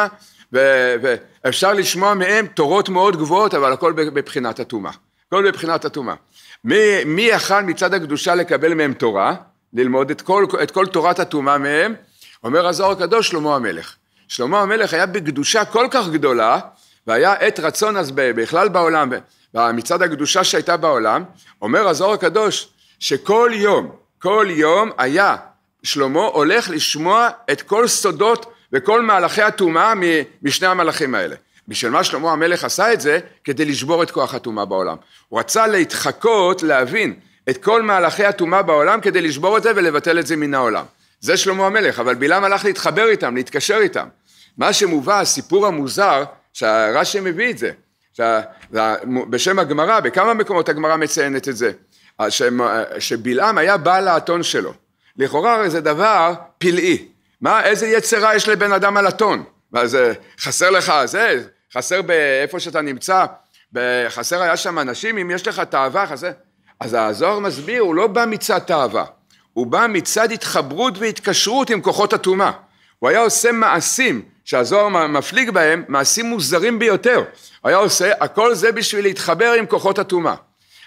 ואפשר לשמוע מהם תורות מאוד גבוהות, אבל הכל בבחינת הטומאה. הכל בבחינת הטומאה. מי, מי יכל מצד הקדושה לקבל מהם תורה, ללמוד את כל, את כל תורת הטומאה מהם? אומר הזוהר הקדוש, שלמה המלך. שלמה המלך היה בקדושה כל כך גדולה, והיה עת רצון אז בכלל בעולם, במצעד הקדושה שהייתה בעולם, אומר הזוהר הקדוש, שכל יום, כל יום היה שלמה הולך לשמוע את כל סודות וכל מהלכי הטומאה משני המלאכים האלה. בשביל מה שלמה המלך עשה את זה? כדי לשבור את כוח הטומאה בעולם. הוא רצה להתחקות, להבין את כל מהלכי הטומאה בעולם כדי לשבור את זה ולבטל את זה מן העולם. זה שלמה המלך, אבל בלעם הלך להתחבר איתם, להתקשר איתם. מה שמובא, הסיפור המוזר, שהרש"י מביא את זה, בשם הגמרא, בכמה מקומות הגמרא מציינת את זה, שבלעם היה בעל האתון שלו. לכאורה הרי זה דבר פלאי. מה, איזה יצרה יש לבן אדם על אתון? מה זה, חסר לך זה, חסר באיפה שאתה נמצא, חסר היה שם אנשים, אם יש לך תאווה, חסר... אז הזוהר מסביר, הוא לא בא מצד תאווה, הוא בא מצד התחברות והתקשרות עם כוחות הטומאה. הוא היה עושה מעשים שהזוהר מפליג בהם מעשים מוזרים ביותר. היה עושה הכל זה בשביל להתחבר עם כוחות הטומאה.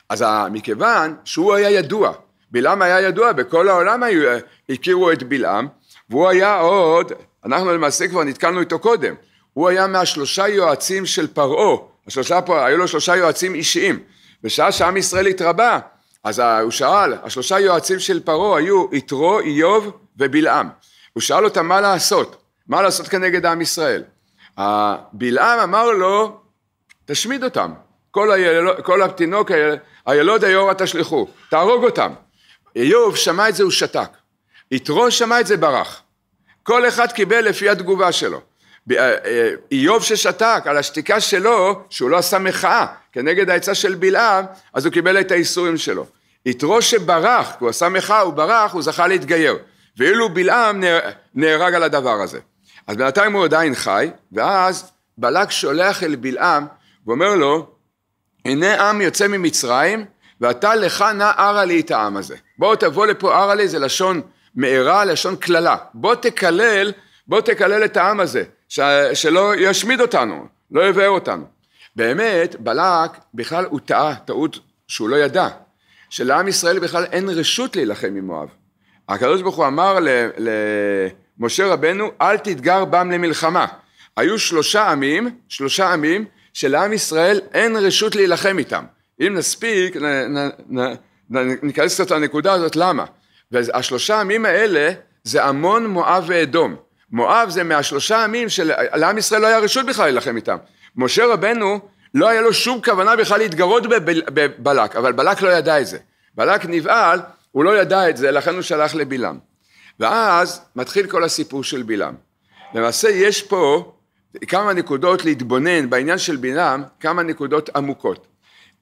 אז אה, מכיוון שהוא היה ידוע, בלעם היה ידוע, בכל העולם היו, אה, הכירו את בלעם, והוא היה עוד, אנחנו למעשה כבר נתקלנו איתו קודם, הוא היה מהשלושה יועצים של פרעה, השלושה, פה, היו לו שלושה יועצים אישיים, בשעה שעם ישראל התרבה, אז אה, הוא שאל, השלושה יועצים של פרעה היו יתרו, איוב ובלעם, הוא שאל אותם מה לעשות, מה לעשות כנגד עם ישראל? בלעם אמר לו, תשמיד אותם, כל, היל... כל התינוק, היל... הילוד היורה תשלחו, תהרוג אותם. איוב שמע את זה, הוא שתק. יתרו שמע את זה, ברח. כל אחד קיבל לפי התגובה שלו. אה, אה, איוב ששתק על השתיקה שלו, שהוא לא עשה מחאה כנגד העצה של בלעם, אז הוא קיבל את האיסורים שלו. יתרו שברח, כי הוא עשה מחאה, הוא ברח, הוא זכה להתגייר. ואילו בלעם נהרג על הדבר הזה. אז בינתיים הוא עדיין חי, ואז בלק שולח אל בלעם ואומר לו, הנה עם יוצא ממצרים, ואתה לך נא ארה לי את העם הזה. בוא תבוא לפה ארה לי, זה לשון מהרה, לשון קללה. בוא תקלל, בוא תקלל את העם הזה, ש... שלא ישמיד אותנו, לא יבער אותנו. באמת, בלק בכלל הוא טעה, טעות שהוא לא ידע, שלעם ישראל בכלל אין רשות להילחם עם מואב. הקדוש ברוך הוא אמר ל... ל... משה רבנו, אל תתגר בם למלחמה. היו שלושה עמים, שלושה עמים, שלעם ישראל אין רשות להילחם איתם. אם נספיק, נ, נ, נ, נ, נ, ניכנס קצת לנקודה הזאת, למה? והשלושה עמים האלה זה עמון, מואב ואדום. מואב זה מהשלושה עמים שלעם ישראל לא היה רשות בכלל להילחם איתם. משה רבנו, לא היה לו שום כוונה בכלל להתגרות בבלק, אבל בלק לא ידע את זה. בלק נבהל, הוא לא ידע את זה, לכן הוא שלח לבלעם. ואז מתחיל כל הסיפור של בלעם. למעשה יש פה כמה נקודות להתבונן בעניין של בלעם, כמה נקודות עמוקות.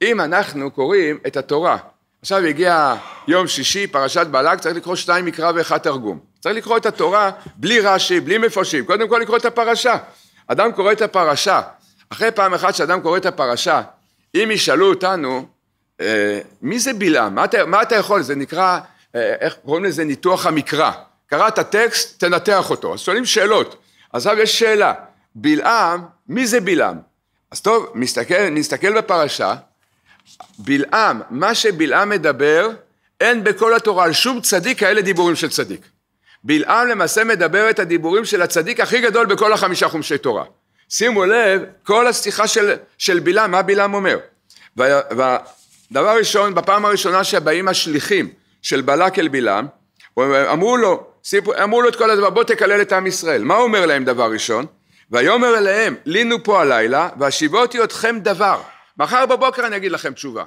אם אנחנו קוראים את התורה, עכשיו הגיע יום שישי, פרשת בלק, צריך לקרוא שתיים מקרא ואחד תרגום. צריך לקרוא את התורה בלי רש"י, בלי מפרשים, קודם כל לקרוא את הפרשה. אדם קורא את הפרשה, אחרי פעם אחת שאדם קורא את הפרשה, אם ישאלו אותנו, אה, מי זה בלעם? מה מה אתה יכול? זה נקרא אה, אה, איך קוראים לזה? ניתוח המקרא. קראת טקסט, תנתח אותו. אז שואלים שאלות. אז עכשיו יש שאלה, בלעם, מי זה בלעם? אז טוב, מסתכל, נסתכל בפרשה, בלעם, מה שבלעם מדבר, אין בכל התורה על שום צדיק כאלה דיבורים של צדיק. בלעם למעשה מדבר את הדיבורים של הצדיק הכי גדול בכל החמישה חומשי תורה. שימו לב, כל השיחה של, של בלעם, מה בלעם אומר? והדבר ראשון, בפעם הראשונה שבאים השליחים של בלק אל בלעם, אמרו לו, סיפור, אמרו לו את כל הדבר, בוא תקלל את עם ישראל. מה הוא אומר להם דבר ראשון? ויאמר אליהם, לינו פה הלילה, והשיבותי אתכם דבר. מחר בבוקר אני אגיד לכם תשובה.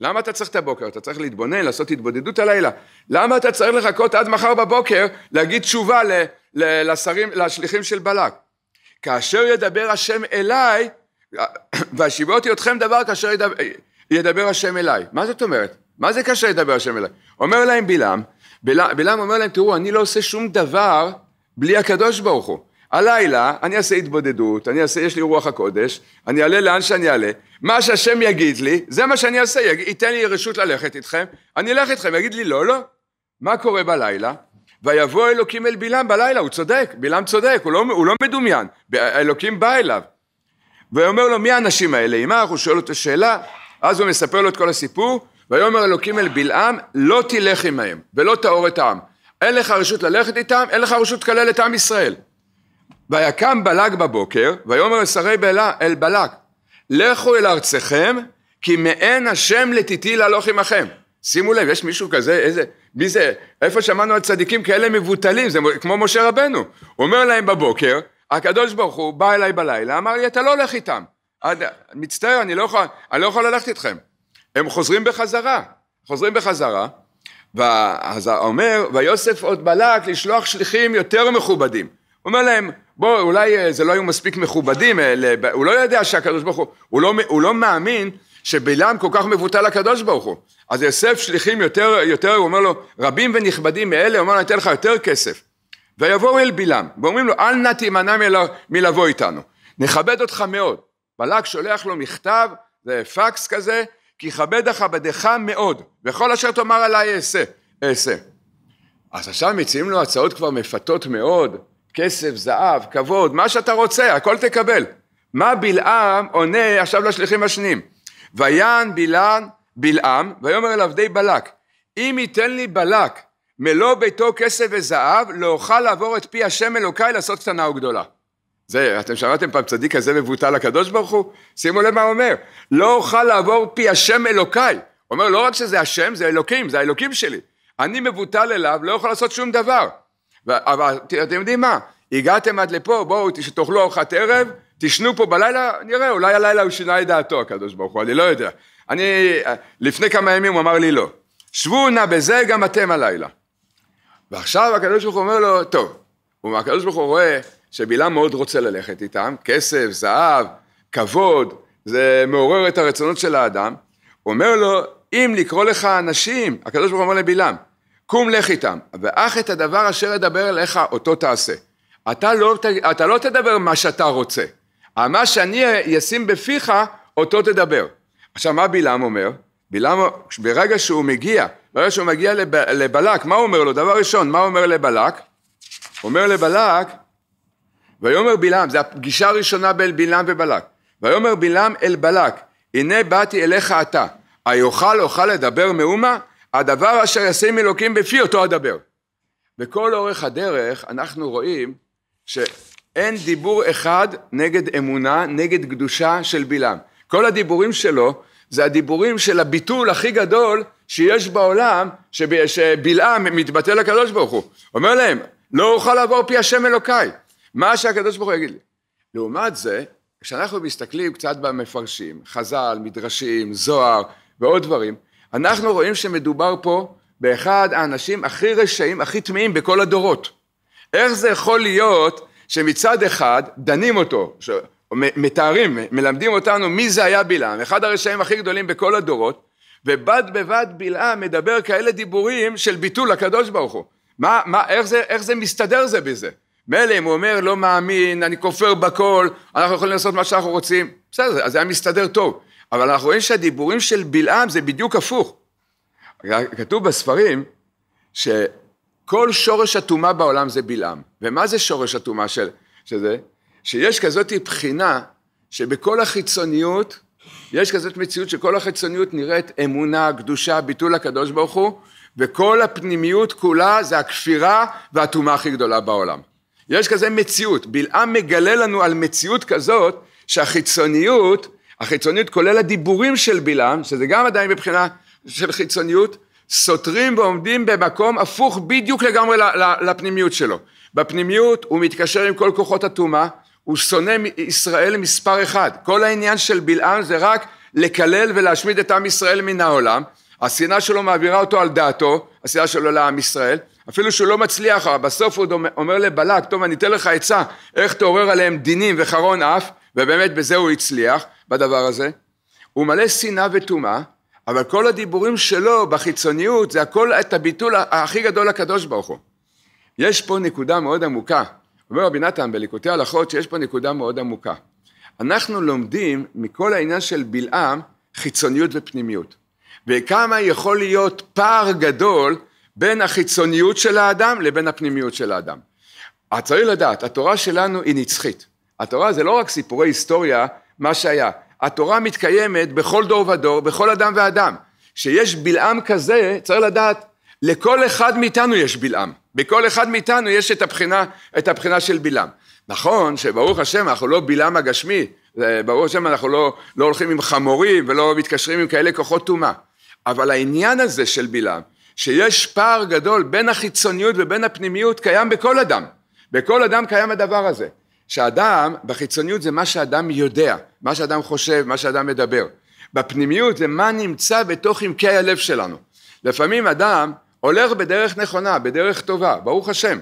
למה אתה צריך את הבוקר? אתה צריך להתבונן, לעשות התבודדות הלילה. למה אתה צריך לחכות עד מחר בבוקר להגיד תשובה ל, ל, לשרים, לשליחים של בלק? כאשר ידבר השם אליי, והשיבותי אתכם דבר כאשר ידבר, ידבר השם אליי. מה זאת אומרת? מה זה כאשר ידבר השם אליי? אומר להם בלעם, בלעם, אומר להם, תראו, אני לא עושה שום דבר בלי הקדוש ברוך הוא. הלילה אני אעשה התבודדות, אני אעשה, יש לי רוח הקודש, אני אעלה לאן שאני אעלה, מה שהשם יגיד לי, זה מה שאני אעשה, יגיד, ייתן לי רשות ללכת איתכם, אני אלך איתכם, יגיד לי לא, לא. מה קורה בלילה? ויבוא אלוקים אל בלעם בלילה, הוא צודק, בלעם צודק, הוא לא, הוא לא מדומיין, אלוקים בא אליו. ואומר לו, מי האנשים האלה, אם אנחנו שואל אותו שאלה, אז הוא מספר לו את כל הסיפור, ויאמר אלוקים אל בלעם, לא תלך עמהם, ולא תאור את העם. אין לך רשות ללכת איתם, אין לך רשות לקלל את עם ישראל. ויקם בלק בבוקר, ויאמר שרי בלה, אל בלק, לכו אל ארצכם, כי מעין השם לתיתי להלוך עמכם. שימו לב, יש מישהו כזה, איזה, מי זה, איפה שמענו על צדיקים כאלה מבוטלים, זה כמו משה רבנו. הוא אומר להם בבוקר, הקדוש ברוך הוא בא אליי בלילה, אמר לי, אתה לא הולך איתם. אה, מצטער, אני לא יכול, אני לא יכול ללכת איתכם. הם חוזרים בחזרה, חוזרים בחזרה, ואז אומר, ויוסף עוד בלק לשלוח שליחים יותר מכובדים. הוא אומר להם, בואו, אולי אה, זה לא היו מספיק מכובדים, אלה, הוא לא יודע שהקדוש ברוך הוא, הוא לא, הוא לא מאמין שבלעם כל כך מבוטל הקדוש ברוך הוא. אז יוסף שליחים יותר, יותר, הוא אומר לו, רבים ונכבדים מאלה, הוא אומר לו, אני אתן לך יותר כסף. ויבואו אל בלעם, ואומרים לו, אל נא תימנע מלבוא איתנו, נכבד אותך מאוד. בלק שולח לו מכתב, זה פקס כזה, כי כבד אכבדך מאוד, וכל אשר תאמר עליי אעשה, אעשה. אז עכשיו מציעים לו הצעות כבר מפתות מאוד, כסף, זהב, כבוד, מה שאתה רוצה, הכל תקבל. מה בלעם עונה עכשיו לשליחים השניים? ויען בלעם, בלעם, ויאמר אל עבדי בלק, אם ייתן לי בלק מלוא ביתו כסף וזהב, לא אוכל לעבור את פי השם אלוקיי לעשות קטנה וגדולה. זה, אתם שמעתם פעם צדיק כזה מבוטל לקדוש ברוך הוא? שימו לב מה הוא אומר, לא אוכל לעבור פי השם אלוקיי. הוא אומר, לא רק שזה השם, זה אלוקים, זה האלוקים שלי. אני מבוטל אליו, לא יכול לעשות שום דבר. אבל אתם יודעים מה, הגעתם עד לפה, בואו תאכלו ארוחת ערב, תשנו פה בלילה, נראה, אולי הלילה הוא שינה את דעתו הקדוש ברוך הוא, אני לא יודע. אני, אה, לפני כמה ימים הוא אמר לי לא. שבו נא בזה גם אתם הלילה. ועכשיו הקדוש ברוך הוא אומר לו, טוב, הקדוש ברוך הוא רואה שבלעם מאוד רוצה ללכת איתם, כסף, זהב, כבוד, זה מעורר את הרצונות של האדם, אומר לו, אם לקרוא לך אנשים, הקדוש ברוך הוא אומר לבלעם, קום לך איתם, ואך את הדבר אשר אדבר אליך אותו תעשה. אתה לא, אתה לא תדבר מה שאתה רוצה, מה שאני אשים בפיך אותו תדבר. עכשיו מה בלעם אומר? בלעם, ברגע שהוא מגיע, ברגע שהוא מגיע לב, לבלק, מה הוא אומר לו? דבר ראשון, מה הוא אומר לבלק? הוא אומר לבלק, ויאמר בלעם, זו הפגישה הראשונה בין בלעם ובלק. ויאמר בלעם אל בלק, הנה באתי אליך אתה, היוכל אוכל לדבר מאומה? הדבר אשר ישים אלוקים בפי אותו אדבר. בכל אורך הדרך אנחנו רואים שאין דיבור אחד נגד אמונה, נגד קדושה של בלעם. כל הדיבורים שלו זה הדיבורים של הביטול הכי גדול שיש בעולם, שב, שבלעם מתבטא לקדוש ברוך הוא. אומר להם, לא אוכל לעבור פי השם אלוקיי. מה שהקדוש ברוך הוא יגיד לי. לעומת זה, כשאנחנו מסתכלים קצת במפרשים, חז"ל, מדרשים, זוהר ועוד דברים, אנחנו רואים שמדובר פה באחד האנשים הכי רשעים, הכי טמאים בכל הדורות. איך זה יכול להיות שמצד אחד דנים אותו, ש... מתארים, מלמדים אותנו מי זה היה בלעם, אחד הרשעים הכי גדולים בכל הדורות, ובד בבד בלעם מדבר כאלה דיבורים של ביטול הקדוש ברוך הוא. מה, מה, איך זה, איך זה מסתדר זה בזה? מילא אם הוא אומר לא מאמין, אני כופר בכל, אנחנו יכולים לעשות מה שאנחנו רוצים, בסדר, אז זה היה מסתדר טוב. אבל אנחנו רואים שהדיבורים של בלעם זה בדיוק הפוך. כתוב בספרים שכל שורש הטומאה בעולם זה בלעם. ומה זה שורש הטומאה של זה? שיש כזאת בחינה שבכל החיצוניות, יש כזאת מציאות שכל החיצוניות נראית אמונה, קדושה, ביטול הקדוש ברוך הוא, וכל הפנימיות כולה זה הכפירה והטומאה הכי גדולה בעולם. יש כזה מציאות, בלעם מגלה לנו על מציאות כזאת שהחיצוניות, החיצוניות כולל הדיבורים של בלעם, שזה גם עדיין מבחינה של חיצוניות, סותרים ועומדים במקום הפוך בדיוק לגמרי לפנימיות שלו. בפנימיות הוא מתקשר עם כל כוחות הטומאה, הוא שונא ישראל מספר אחד. כל העניין של בלעם זה רק לקלל ולהשמיד את עם ישראל מן העולם. השנאה שלו מעבירה אותו על דעתו, השנאה שלו לעם ישראל, אפילו שהוא לא מצליח, בסוף הוא אומר לבלק, טוב אני אתן לך עצה, איך תעורר עליהם דינים וחרון אף, ובאמת בזה הוא הצליח, בדבר הזה. הוא מלא שנאה וטומאה, אבל כל הדיבורים שלו בחיצוניות זה הכל את הביטול הכי גדול לקדוש ברוך הוא. יש פה נקודה מאוד עמוקה, אומר רבי נתן בליקוטי הלכות שיש פה נקודה מאוד עמוקה. אנחנו לומדים מכל העניין של בלעם חיצוניות ופנימיות. וכמה יכול להיות פער גדול בין החיצוניות של האדם לבין הפנימיות של האדם. את צריך לדעת, התורה שלנו היא נצחית. התורה זה לא רק סיפורי היסטוריה, מה שהיה. התורה מתקיימת בכל דור ודור, בכל אדם ואדם. שיש בלעם כזה, צריך לדעת, לכל אחד מאיתנו יש בלעם. בכל אחד מאיתנו יש את הבחינה, את הבחינה של בלעם. נכון שברוך השם אנחנו לא בלעם הגשמי, אה, ברוך השם אנחנו לא, לא הולכים עם חמורים ולא מתקשרים עם כאלה כוחות טומאה. אבל העניין הזה של בלעם, שיש פער גדול בין החיצוניות ובין הפנימיות קיים בכל אדם. בכל אדם קיים הדבר הזה. שאדם, בחיצוניות זה מה שאדם יודע, מה שאדם חושב, מה שאדם מדבר. בפנימיות זה מה נמצא בתוך עמקי הלב שלנו. לפעמים אדם הולך בדרך נכונה, בדרך טובה, ברוך השם.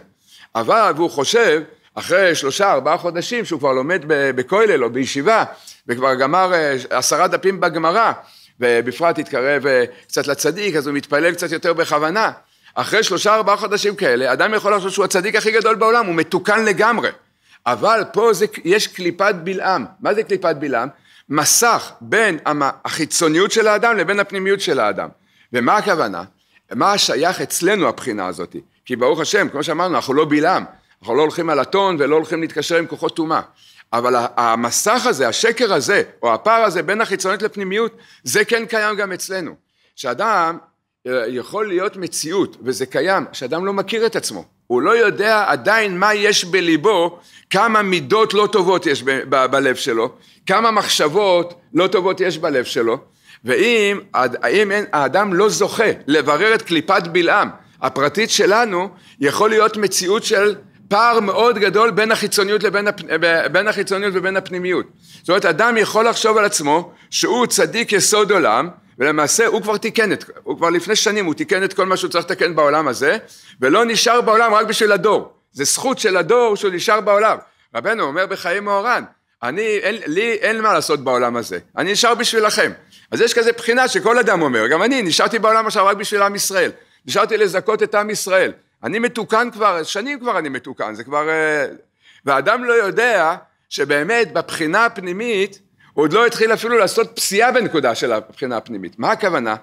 אבל, והוא חושב, אחרי שלושה, ארבעה חודשים שהוא כבר לומד בכולל או בישיבה, וכבר גמר אה, עשרה דפים בגמרא, ובפרט התקרב אה, קצת לצדיק, אז הוא מתפלל קצת יותר בכוונה. אחרי שלושה ארבעה חודשים כאלה, אדם יכול לחשוב שהוא הצדיק הכי גדול בעולם, הוא מתוקן לגמרי. אבל פה זה, יש קליפת בלעם. מה זה קליפת בלעם? מסך בין החיצוניות של האדם לבין הפנימיות של האדם. ומה הכוונה? מה שייך אצלנו הבחינה הזאת? כי ברוך השם, כמו שאמרנו, אנחנו לא בלעם. אנחנו לא הולכים על הטון ולא הולכים להתקשר עם כוחות טומאה. אבל המסך הזה, השקר הזה, או הפער הזה בין החיצונית לפנימיות, זה כן קיים גם אצלנו. שאדם אה, יכול להיות מציאות, וזה קיים, שאדם לא מכיר את עצמו. הוא לא יודע עדיין מה יש בליבו, כמה מידות לא טובות יש ב- ב- בלב שלו, כמה מחשבות לא טובות יש בלב שלו, ואם אם אין, האדם לא זוכה לברר את קליפת בלעם הפרטית שלנו, יכול להיות מציאות של פער מאוד גדול בין החיצוניות, לבין הפ... אה, בין החיצוניות ובין הפנימיות. זאת אומרת, אדם יכול לחשוב על עצמו שהוא צדיק יסוד עולם, ולמעשה הוא כבר תיקן את, הוא כבר לפני שנים, הוא תיקן את כל מה שהוא צריך לתקן בעולם הזה, ולא נשאר בעולם רק בשביל הדור. זה זכות של הדור שהוא נשאר בעולם. רבנו אומר בחיי מאורן, אני, אין, לי אין מה לעשות בעולם הזה, אני נשאר בשבילכם. אז יש כזה בחינה שכל אדם אומר, גם אני נשארתי בעולם עכשיו רק בשביל עם ישראל, נשארתי לזכות את עם ישראל, אני מתוקן כבר, שנים כבר אני מתוקן, זה כבר... אה, ואדם לא יודע שבאמת בבחינה הפנימית הוא עוד לא התחיל אפילו לעשות פסיעה בנקודה של הבחינה הפנימית. מה הכוונה?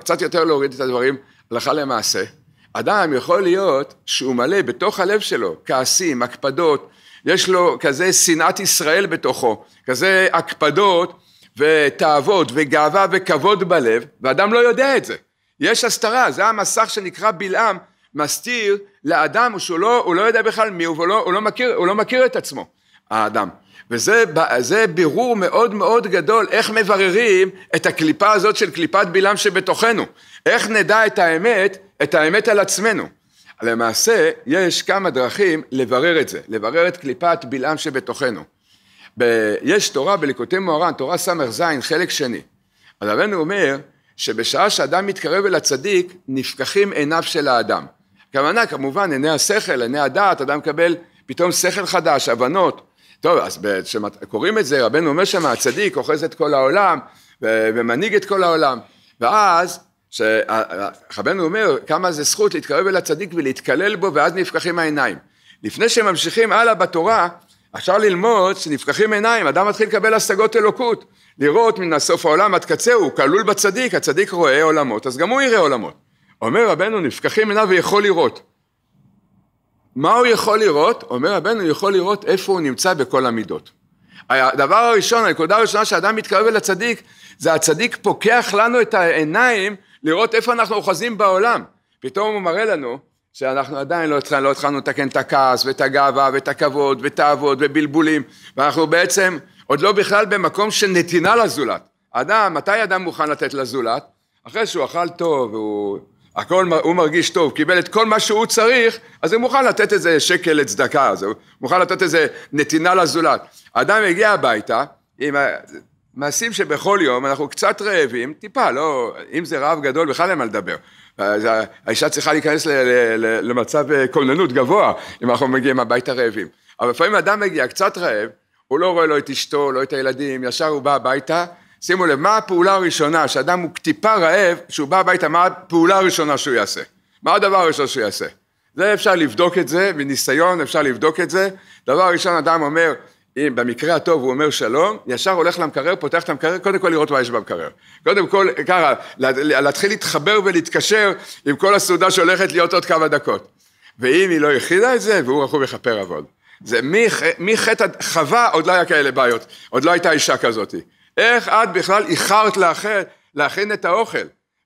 קצת יותר להוריד את הדברים הלכה למעשה. אדם יכול להיות שהוא מלא בתוך הלב שלו כעסים, הקפדות, יש לו כזה שנאת ישראל בתוכו, כזה הקפדות ותאוות וגאווה וכבוד בלב, ואדם לא יודע את זה. יש הסתרה, זה המסך שנקרא בלעם, מסתיר לאדם שהוא לא, הוא לא יודע בכלל מי הוא, הוא לא, הוא לא, מכיר, הוא לא מכיר את עצמו, האדם. וזה בירור מאוד מאוד גדול, איך מבררים את הקליפה הזאת של קליפת בלעם שבתוכנו. איך נדע את האמת, את האמת על עצמנו. למעשה, יש כמה דרכים לברר את זה, לברר את קליפת בלעם שבתוכנו. ב- יש תורה בליקוטי מוהר"ן, תורה ס"ז, חלק שני. אז רבנו אומר שבשעה שאדם מתקרב אל הצדיק, נפקחים עיניו של האדם. כוונה כמובן עיני השכל, עיני הדעת, אדם מקבל פתאום שכל חדש, הבנות. טוב, אז כשקוראים את זה, רבנו אומר שם, הצדיק אוחז את כל העולם ומנהיג את כל העולם. ואז, רבנו אומר, כמה זה זכות להתקרב אל הצדיק ולהתקלל בו, ואז נפקחים העיניים. לפני שממשיכים הלאה בתורה, אפשר ללמוד שנפקחים עיניים, אדם מתחיל לקבל השגות אלוקות, לראות מן הסוף העולם עד קצהו, הוא כלול בצדיק, הצדיק רואה עולמות, אז גם הוא יראה עולמות. אומר רבנו נפקחים עיניו ויכול לראות. מה הוא יכול לראות? אומר רבנו יכול לראות איפה הוא נמצא בכל המידות. הדבר הראשון, הנקודה הראשונה שאדם מתקרב אל הצדיק, זה הצדיק פוקח לנו את העיניים לראות איפה אנחנו אוחזים בעולם. פתאום הוא מראה לנו שאנחנו עדיין לא התחלנו, לא התחלנו לתקן את הכעס ואת הגאווה ואת הכבוד ואת האבות ובלבולים, ואנחנו בעצם עוד לא בכלל במקום של נתינה לזולת. אדם, מתי אדם מוכן לתת לזולת? אחרי שהוא אכל טוב, והוא... הכל הוא מרגיש טוב, קיבל את כל מה שהוא צריך, אז הוא מוכן לתת איזה שקל לצדקה, אז הוא מוכן לתת איזה נתינה לזולת. אדם הגיע הביתה עם מעשים שבכל יום אנחנו קצת רעבים, טיפה, לא, אם זה רעב גדול בכלל אין מה לדבר. האישה צריכה להיכנס ל, ל, ל, למצב כוננות אה, גבוה, אם אנחנו מגיעים הביתה רעבים. אבל לפעמים אדם מגיע קצת רעב, הוא לא רואה לא את אשתו, לא את הילדים, ישר הוא בא הביתה, שימו לב, מה הפעולה הראשונה שאדם הוא טיפה רעב, שהוא בא הביתה, מה הפעולה הראשונה שהוא יעשה? מה הדבר הראשון שהוא יעשה? זה אפשר לבדוק את זה, מניסיון אפשר לבדוק את זה. דבר ראשון, אדם אומר, אם במקרה הטוב הוא אומר שלום, ישר הולך למקרר, פותח את המקרר, קודם כל לראות מה יש במקרר. קודם כל, ככה, לה, להתחיל להתחבר ולהתקשר עם כל הסעודה שהולכת להיות עוד כמה דקות. ואם היא לא הכילה את זה, והוא רחום יכפר עבוד. זה מחטא חווה עוד לא היה כאלה בעיות, עוד לא הייתה אישה כזאתי. איך את בכלל איחרת לאחר, להכין את האוכל?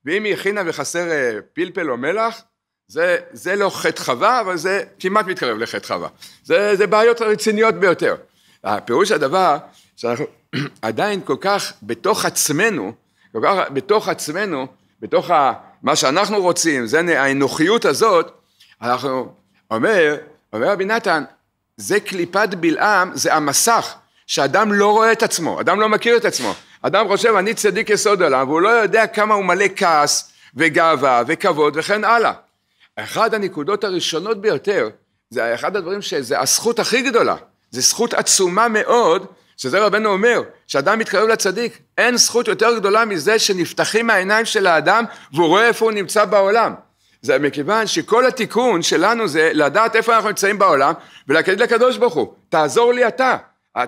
ואם היא הכינה וחסר אה, פלפל או מלח, זה, זה לא חטא חווה, אבל זה כמעט מתקרב לחטא חווה. זה, זה בעיות רציניות ביותר. הפירוש הדבר, שאנחנו עדיין כל כך בתוך עצמנו, כל כך בתוך עצמנו, בתוך ה, מה שאנחנו רוצים, זה האנוכיות הזאת, אנחנו, אומר, אומר רבי נתן, זה קליפת בלעם, זה המסך שאדם לא רואה את עצמו, אדם לא מכיר את עצמו. אדם חושב, אני צדיק יסוד עולם, והוא לא יודע כמה הוא מלא כעס וגאווה וכבוד וכן הלאה. אחת הנקודות הראשונות ביותר, זה אחד הדברים שזה הזכות הכי גדולה, זה זכות עצומה מאוד, שזה רבנו אומר, שאדם מתקרב לצדיק, אין זכות יותר גדולה מזה שנפתחים העיניים של האדם והוא רואה איפה הוא נמצא בעולם. זה מכיוון שכל התיקון שלנו זה לדעת איפה אנחנו נמצאים בעולם ולהגיד לקדוש ברוך הוא, תעזור לי אתה,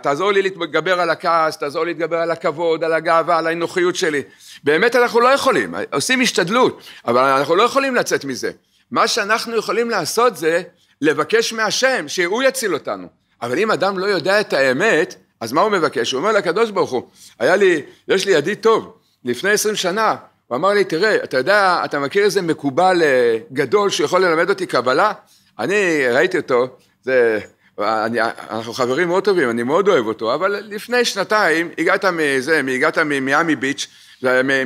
תעזור לי להתגבר על הכעס, תעזור לי להתגבר על הכבוד, על הגאווה, על האנוכיות שלי. באמת אנחנו לא יכולים, עושים השתדלות, אבל אנחנו לא יכולים לצאת מזה. מה שאנחנו יכולים לעשות זה לבקש מהשם שהוא יציל אותנו. אבל אם אדם לא יודע את האמת, אז מה הוא מבקש? הוא אומר לקדוש ברוך הוא, היה לי, יש לי ידיד טוב, לפני עשרים שנה, הוא אמר לי, תראה, אתה יודע, אתה מכיר איזה מקובל אה, גדול שיכול ללמד אותי קבלה? אני ראיתי אותו, זה אני, אנחנו חברים מאוד טובים, אני מאוד אוהב אותו, אבל לפני שנתיים הגעת מזה, הגעת ממיאמי ביץ',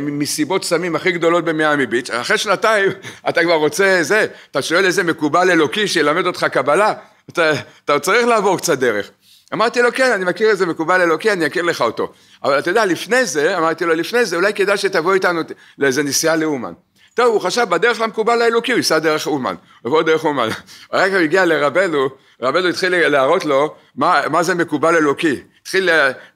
מסיבות סמים הכי גדולות במיאמי ביץ', אחרי שנתיים אתה כבר רוצה זה, אתה שואל איזה מקובל אלוקי שילמד אותך קבלה, אתה, אתה צריך לעבור קצת דרך. אמרתי לו, כן, אני מכיר איזה מקובל אלוקי, אני אכיר לך אותו. אבל אתה יודע, לפני זה, אמרתי לו, לפני זה, אולי כדאי שתבוא איתנו לאיזה נסיעה לאומן. טוב, הוא חשב, בדרך למקובל המקובל האלוקי, הוא ייסע דרך אומן, עבור דרך אומן. רק הוא הגיע לרבנו, רבנו התחיל להראות לו מה, מה זה מקובל אלוקי. התחיל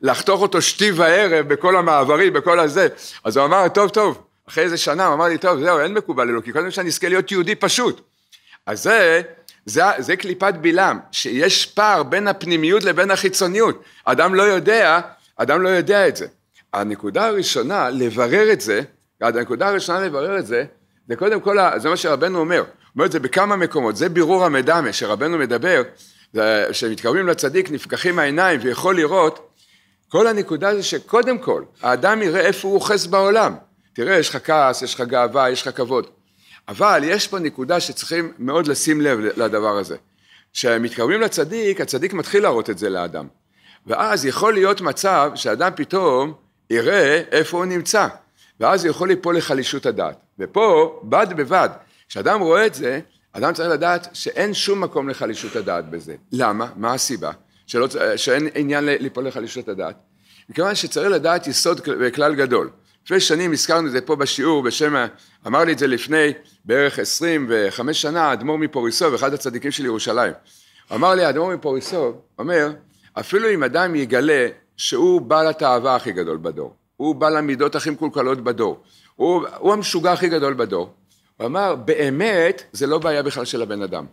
לחתוך אותו שתי וערב בכל המעברים, בכל הזה. אז הוא אמר, טוב, טוב, אחרי איזה שנה, הוא אמר לי, טוב, זהו, אין מקובל אלוקי, קודם שאני אזכה להיות יהודי פשוט. אז זה, זה, זה קליפת בלעם, שיש פער בין הפנימיות לבין החיצוניות. אדם לא יודע, אדם לא יודע את זה. הנקודה הראשונה, לברר את זה, הנקודה הראשונה לברר את זה, זה קודם כל, זה מה שרבנו אומר, הוא אומר את זה בכמה מקומות, זה בירור המדמה שרבנו מדבר, שמתקרבים לצדיק נפקחים העיניים ויכול לראות, כל הנקודה זה שקודם כל, האדם יראה איפה הוא אוחז בעולם, תראה, יש לך כעס, יש לך גאווה, יש לך כבוד, אבל יש פה נקודה שצריכים מאוד לשים לב לדבר הזה. כשמתקרבים לצדיק, הצדיק מתחיל להראות את זה לאדם. ואז יכול להיות מצב שאדם פתאום יראה איפה הוא נמצא. ואז זה יכול ליפול לחלישות הדעת. ופה, בד בבד, כשאדם רואה את זה, אדם צריך לדעת שאין שום מקום לחלישות הדעת בזה. למה? מה הסיבה? שלא, שאין עניין ליפול לחלישות הדעת? מכיוון שצריך לדעת יסוד וכלל גדול. לפני שנים הזכרנו את זה פה בשיעור בשם, אמר לי את זה לפני בערך עשרים וחמש שנה, האדמו"ר מפוריסוב, אחד הצדיקים של ירושלים. אמר לי האדמו"ר מפוריסוב, אומר, אפילו אם אדם יגלה שהוא בעל התאווה הכי גדול בדור, הוא בעל המידות הכי מקולקלות בדור, הוא, הוא המשוגע הכי גדול בדור. הוא אמר, באמת זה לא בעיה בכלל של הבן אדם.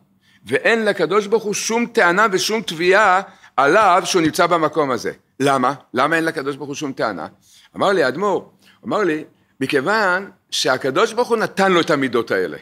ואין לקדוש ברוך הוא שום טענה ושום תביעה עליו שהוא נמצא במקום הזה. למה? למה אין לקדוש ברוך הוא שום טענה? אמר לי האדמו"ר, אמר לי, מכיוון שהקדוש ברוך הוא נתן לו את המידות האלה.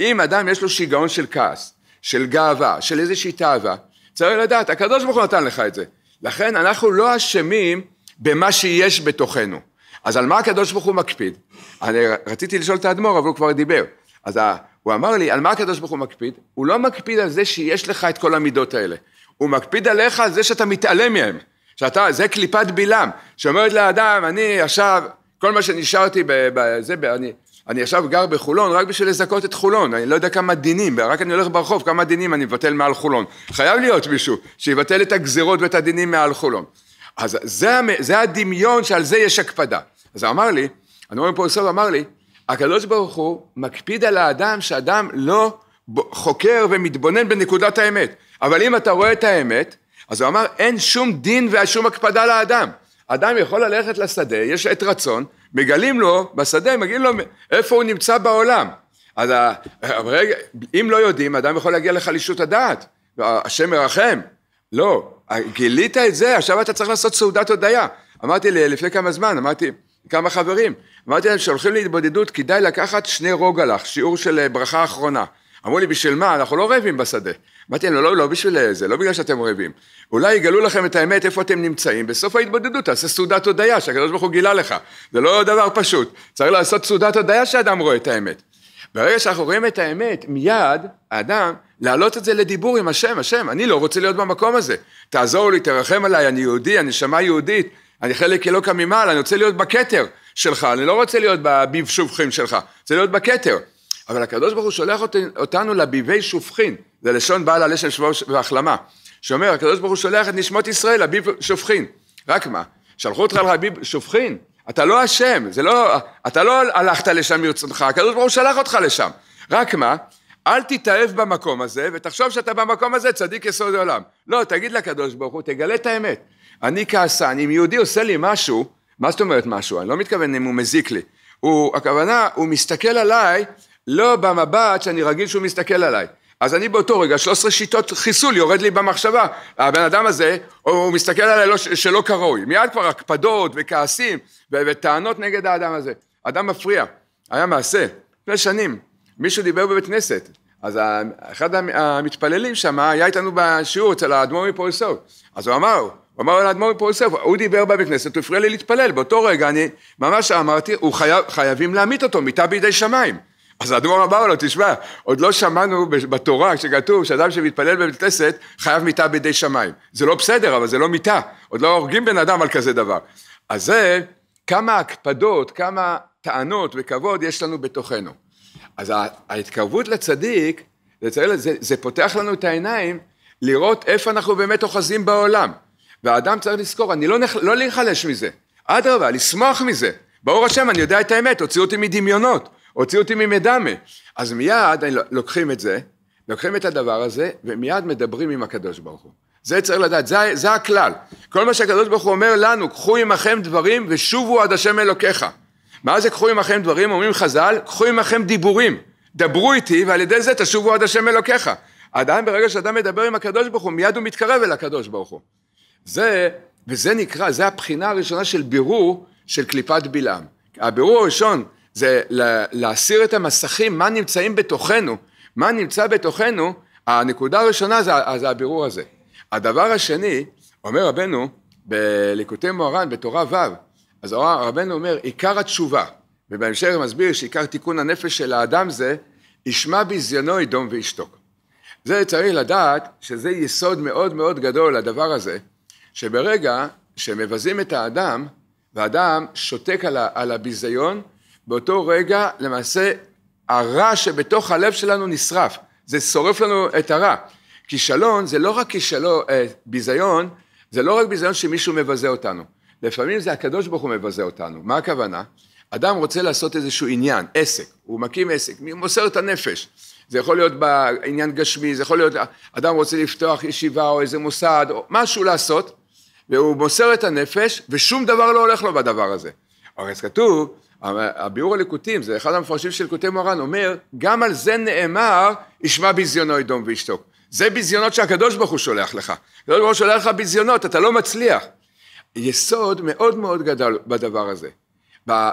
אם אדם יש לו שיגעון של כעס, של גאווה, של איזושהי תאווה, צריך לדעת, הקדוש ברוך הוא נתן לך את זה. לכן אנחנו לא אשמים במה שיש בתוכנו. אז על מה הקדוש ברוך הוא מקפיד? אני רציתי לשאול את האדמו"ר, אבל הוא כבר דיבר. אז הוא אמר לי, על מה הקדוש ברוך הוא מקפיד? הוא לא מקפיד על זה שיש לך את כל המידות האלה. הוא מקפיד עליך על זה שאתה מתעלם מהם. שאתה, זה קליפת בלעם, שאומרת לאדם, אני עכשיו, כל מה שנשארתי בזה, אני, אני עכשיו גר בחולון רק בשביל לזכות את חולון, אני לא יודע כמה דינים, רק אני הולך ברחוב, כמה דינים אני מבטל מעל חולון. חייב להיות מישהו שיבטל את הגזירות ואת הדינים מעל חולון. אז זה, זה הדמיון שעל זה יש הקפדה. אז הוא אמר לי, הנורא מפורסם אמר לי, הקדוש ברוך הוא מקפיד על האדם שאדם לא חוקר ומתבונן בנקודת האמת. אבל אם אתה רואה את האמת, אז הוא אמר, אין שום דין ושום הקפדה לאדם. אדם יכול ללכת לשדה, יש עת רצון, מגלים לו בשדה, מגלים לו איפה הוא נמצא בעולם. אז הרגע, אם לא יודעים, אדם יכול להגיע לחלישות הדעת, השם מרחם. לא, אה, גילית את זה, עכשיו אתה צריך לעשות סעודת הודיה. אמרתי לי, לפני כמה זמן, אמרתי, כמה חברים, אמרתי להם, כשהולכים להתבודדות, כדאי לקחת שני רוגלח, שיעור של אה, ברכה אחרונה. אמרו לי, בשביל מה? אנחנו לא רעבים בשדה. אמרתי להם, לא, לא, לא בשביל אה, זה, לא בגלל שאתם רעבים. אולי יגלו לכם את האמת איפה אתם נמצאים, בסוף ההתבודדות תעשה סעודת הודיה שהקדוש ברוך הוא גילה לך. זה לא דבר פשוט, צריך לעשות סעודת הודיה שאדם רואה את האמת. ברגע שאנחנו רואים את האמת, מיד האדם להעלות את זה לדיבור עם השם, השם, אני לא רוצה להיות במקום הזה. תעזור לי, תרחם עליי, אני יהודי, אני הנשמה יהודית, אני חלק אלוקא ממעלה, אני רוצה להיות בכתר שלך, אני לא רוצה להיות בביב שופכין שלך, אני רוצה להיות בכתר. אבל הקדוש ברוך הוא שולח אותנו לביבי שופכין, זה לשון בעל הלשם שבו והחלמה, שאומר, הקדוש ברוך הוא שולח את נשמות ישראל לביב שופכין. רק מה, שלחו אותך לביב שופכין, אתה לא אשם, זה לא, אתה לא הלכת לשם מרצונך, הקדוש ברוך הוא שלח אותך לשם. רק מה, אל תתאהב במקום הזה, ותחשוב שאתה במקום הזה צדיק יסוד עולם. לא, תגיד לקדוש ברוך הוא, תגלה את האמת. אני כעסן, אם יהודי עושה לי משהו, מה זאת אומרת משהו? אני לא מתכוון אם הוא מזיק לי. הוא, הכוונה, הוא מסתכל עליי, לא במבט שאני רגיל שהוא מסתכל עליי. אז אני באותו רגע, 13 שיטות חיסול יורד לי במחשבה. הבן אדם הזה, הוא מסתכל עליי לא, שלא כראוי. מיד כבר הקפדות וכעסים וטענות נגד האדם הזה. אדם מפריע. היה מעשה, לפני שנים, מישהו דיבר בבית כנסת, אז אחד המתפללים שם היה איתנו בשיעור אצל האדמו"ר מפורסאו, אז הוא אמר, הוא אמר לאדמו"ר מפורסאו, הוא דיבר בבית כנסת, הוא הפריע לי להתפלל, באותו רגע אני ממש אמרתי, הוא חייב, חייבים להמית אותו, מיטה בידי שמיים. אז האדמו"ר אמר לו, תשמע, עוד לא שמענו בתורה שכתוב שאדם שמתפלל בבית כנסת חייב מיטה בידי שמיים. זה לא בסדר, אבל זה לא מיטה, עוד לא הורגים בן אדם על כזה דבר. אז זה, כמה הקפדות, כמה טענות וכבוד יש לנו בתוכנו. אז ההתקרבות לצדיק, לצדיק זה, זה פותח לנו את העיניים לראות איפה אנחנו באמת אוחזים בעולם. והאדם צריך לזכור, אני לא, נח, לא להיחלש מזה, אדרבה, לשמוח מזה. ברור השם, אני יודע את האמת, הוציאו אותי מדמיונות, הוציאו אותי ממדמה. אז מיד לוקחים את זה, לוקחים את הדבר הזה, ומיד מדברים עם הקדוש ברוך הוא. זה צריך לדעת, זה, זה הכלל. כל מה שהקדוש ברוך הוא אומר לנו, קחו עמכם דברים ושובו עד השם אלוקיך. מה זה קחו עמכם דברים, אומרים חז"ל, קחו עמכם דיבורים, דברו איתי ועל ידי זה תשובו עד השם אלוקיך. אדם, ברגע שאדם מדבר עם הקדוש ברוך הוא, מיד הוא מתקרב אל הקדוש ברוך הוא. זה, וזה נקרא, זה הבחינה הראשונה של בירור של קליפת בלעם. הבירור הראשון זה להסיר את המסכים, מה נמצאים בתוכנו, מה נמצא בתוכנו, הנקודה הראשונה זה, זה הבירור הזה. הדבר השני, אומר רבנו בליקוטי מוהר"ן בתורה ו', אז רבנו אומר, עיקר התשובה, ובהמשך מסביר שעיקר תיקון הנפש של האדם זה, ישמע בזיונו ידום וישתוק. זה צריך לדעת שזה יסוד מאוד מאוד גדול לדבר הזה, שברגע שמבזים את האדם, והאדם שותק על, על הביזיון, באותו רגע למעשה הרע שבתוך הלב שלנו נשרף, זה שורף לנו את הרע. כישלון זה לא רק כישלון, אה, ביזיון, זה לא רק ביזיון שמישהו מבזה אותנו. לפעמים זה הקדוש ברוך הוא מבזה אותנו. מה הכוונה? אדם רוצה לעשות איזשהו עניין, עסק, הוא מקים עסק, הוא מוסר את הנפש. זה יכול להיות בעניין גשמי, זה יכול להיות, אדם רוצה לפתוח ישיבה או איזה מוסד, או משהו לעשות, והוא מוסר את הנפש, ושום דבר לא הולך לו בדבר הזה. הרי אז כתוב, הביאור הליקוטים, זה אחד המפרשים של ליקוטי מורן, אומר, גם על זה נאמר, ישמע ביזיונו ידום וישתוק. זה ביזיונות שהקדוש ברוך הוא שולח לך. הקדוש ברוך הוא שולח לך ביזיונות, אתה לא מצליח. יסוד מאוד מאוד גדול בדבר הזה.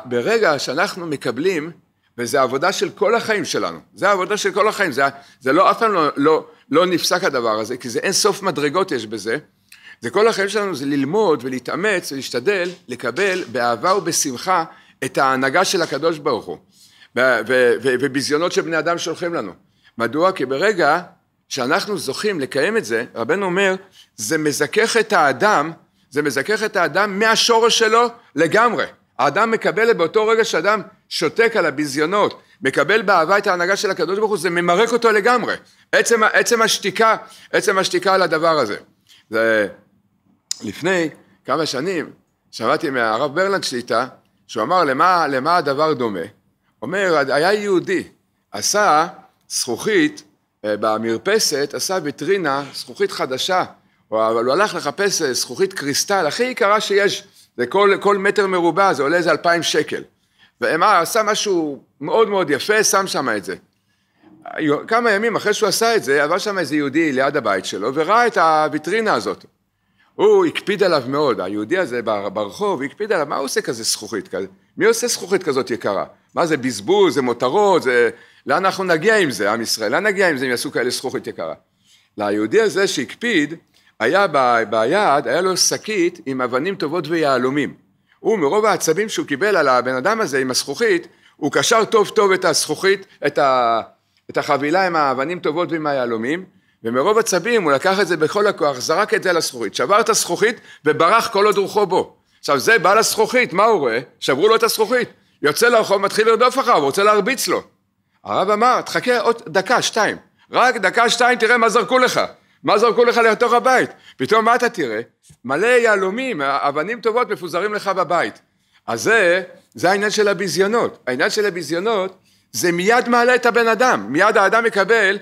ברגע שאנחנו מקבלים, וזו העבודה של כל החיים שלנו, זו העבודה של כל החיים, זה, זה לא אף פעם לא, לא, לא נפסק הדבר הזה, כי זה אין סוף מדרגות יש בזה. זה כל החיים שלנו זה ללמוד ולהתאמץ ולהשתדל לקבל באהבה ובשמחה את ההנהגה של הקדוש ברוך הוא וביזיונות שבני אדם שולחים לנו. מדוע? כי ברגע שאנחנו זוכים לקיים את זה, רבנו אומר, זה מזכך את האדם זה מזכך את האדם מהשורש שלו לגמרי. האדם מקבל באותו רגע שאדם שותק על הביזיונות, מקבל באהבה את ההנהגה של הקדוש ברוך הוא, זה ממרק אותו לגמרי. עצם, עצם השתיקה, עצם השתיקה על הדבר הזה. זה, לפני כמה שנים שמעתי מהרב ברלנד שליטה, שהוא אמר למה, למה הדבר דומה? אומר, היה יהודי, עשה זכוכית אה, במרפסת, עשה ויטרינה, זכוכית חדשה אבל הוא הלך לחפש אה, זכוכית קריסטל הכי יקרה שיש, זה כל, כל מטר מרובע, זה עולה איזה אלפיים שקל. ומה, אה, עשה משהו מאוד מאוד יפה, שם שם את זה. כמה ימים אחרי שהוא עשה את זה, עבר שם איזה יהודי ליד הבית שלו, וראה את הוויטרינה הזאת. הוא הקפיד עליו מאוד, היהודי הזה ברחוב, הקפיד עליו, מה הוא עושה כזה זכוכית כזה? מי עושה זכוכית כזאת יקרה? מה זה בזבוז, זה מותרות, זה... לאן אנחנו נגיע עם זה, עם ישראל? לאן נגיע עם זה אם יעשו כאלה זכוכית יקרה? ליהודי הזה שהקפיד, היה ב, ביד, היה לו שקית עם אבנים טובות ויהלומים. הוא מרוב העצבים שהוא קיבל על הבן אדם הזה עם הזכוכית, הוא קשר טוב טוב את הזכוכית, את, ה, את החבילה עם האבנים טובות ועם היהלומים, ומרוב עצבים הוא לקח את זה בכל הכוח, זרק את זה על הזכוכית, שבר את הזכוכית וברח כל עוד רוחו בו. עכשיו זה בעל הזכוכית, מה הוא רואה? שברו לו את הזכוכית. יוצא לרחוב, מתחיל לרדוף אחריו, רוצה להרביץ לו. הרב אמר, תחכה עוד דקה, שתיים. רק דקה, שתיים, תראה מה זרקו לך. מה זרקו לך לתוך הבית? פתאום מה אתה תראה? מלא יהלומים, אבנים טובות מפוזרים לך בבית. אז זה, זה העניין של הביזיונות. העניין של הביזיונות זה מיד מעלה את הבן אדם, מיד האדם מקבל,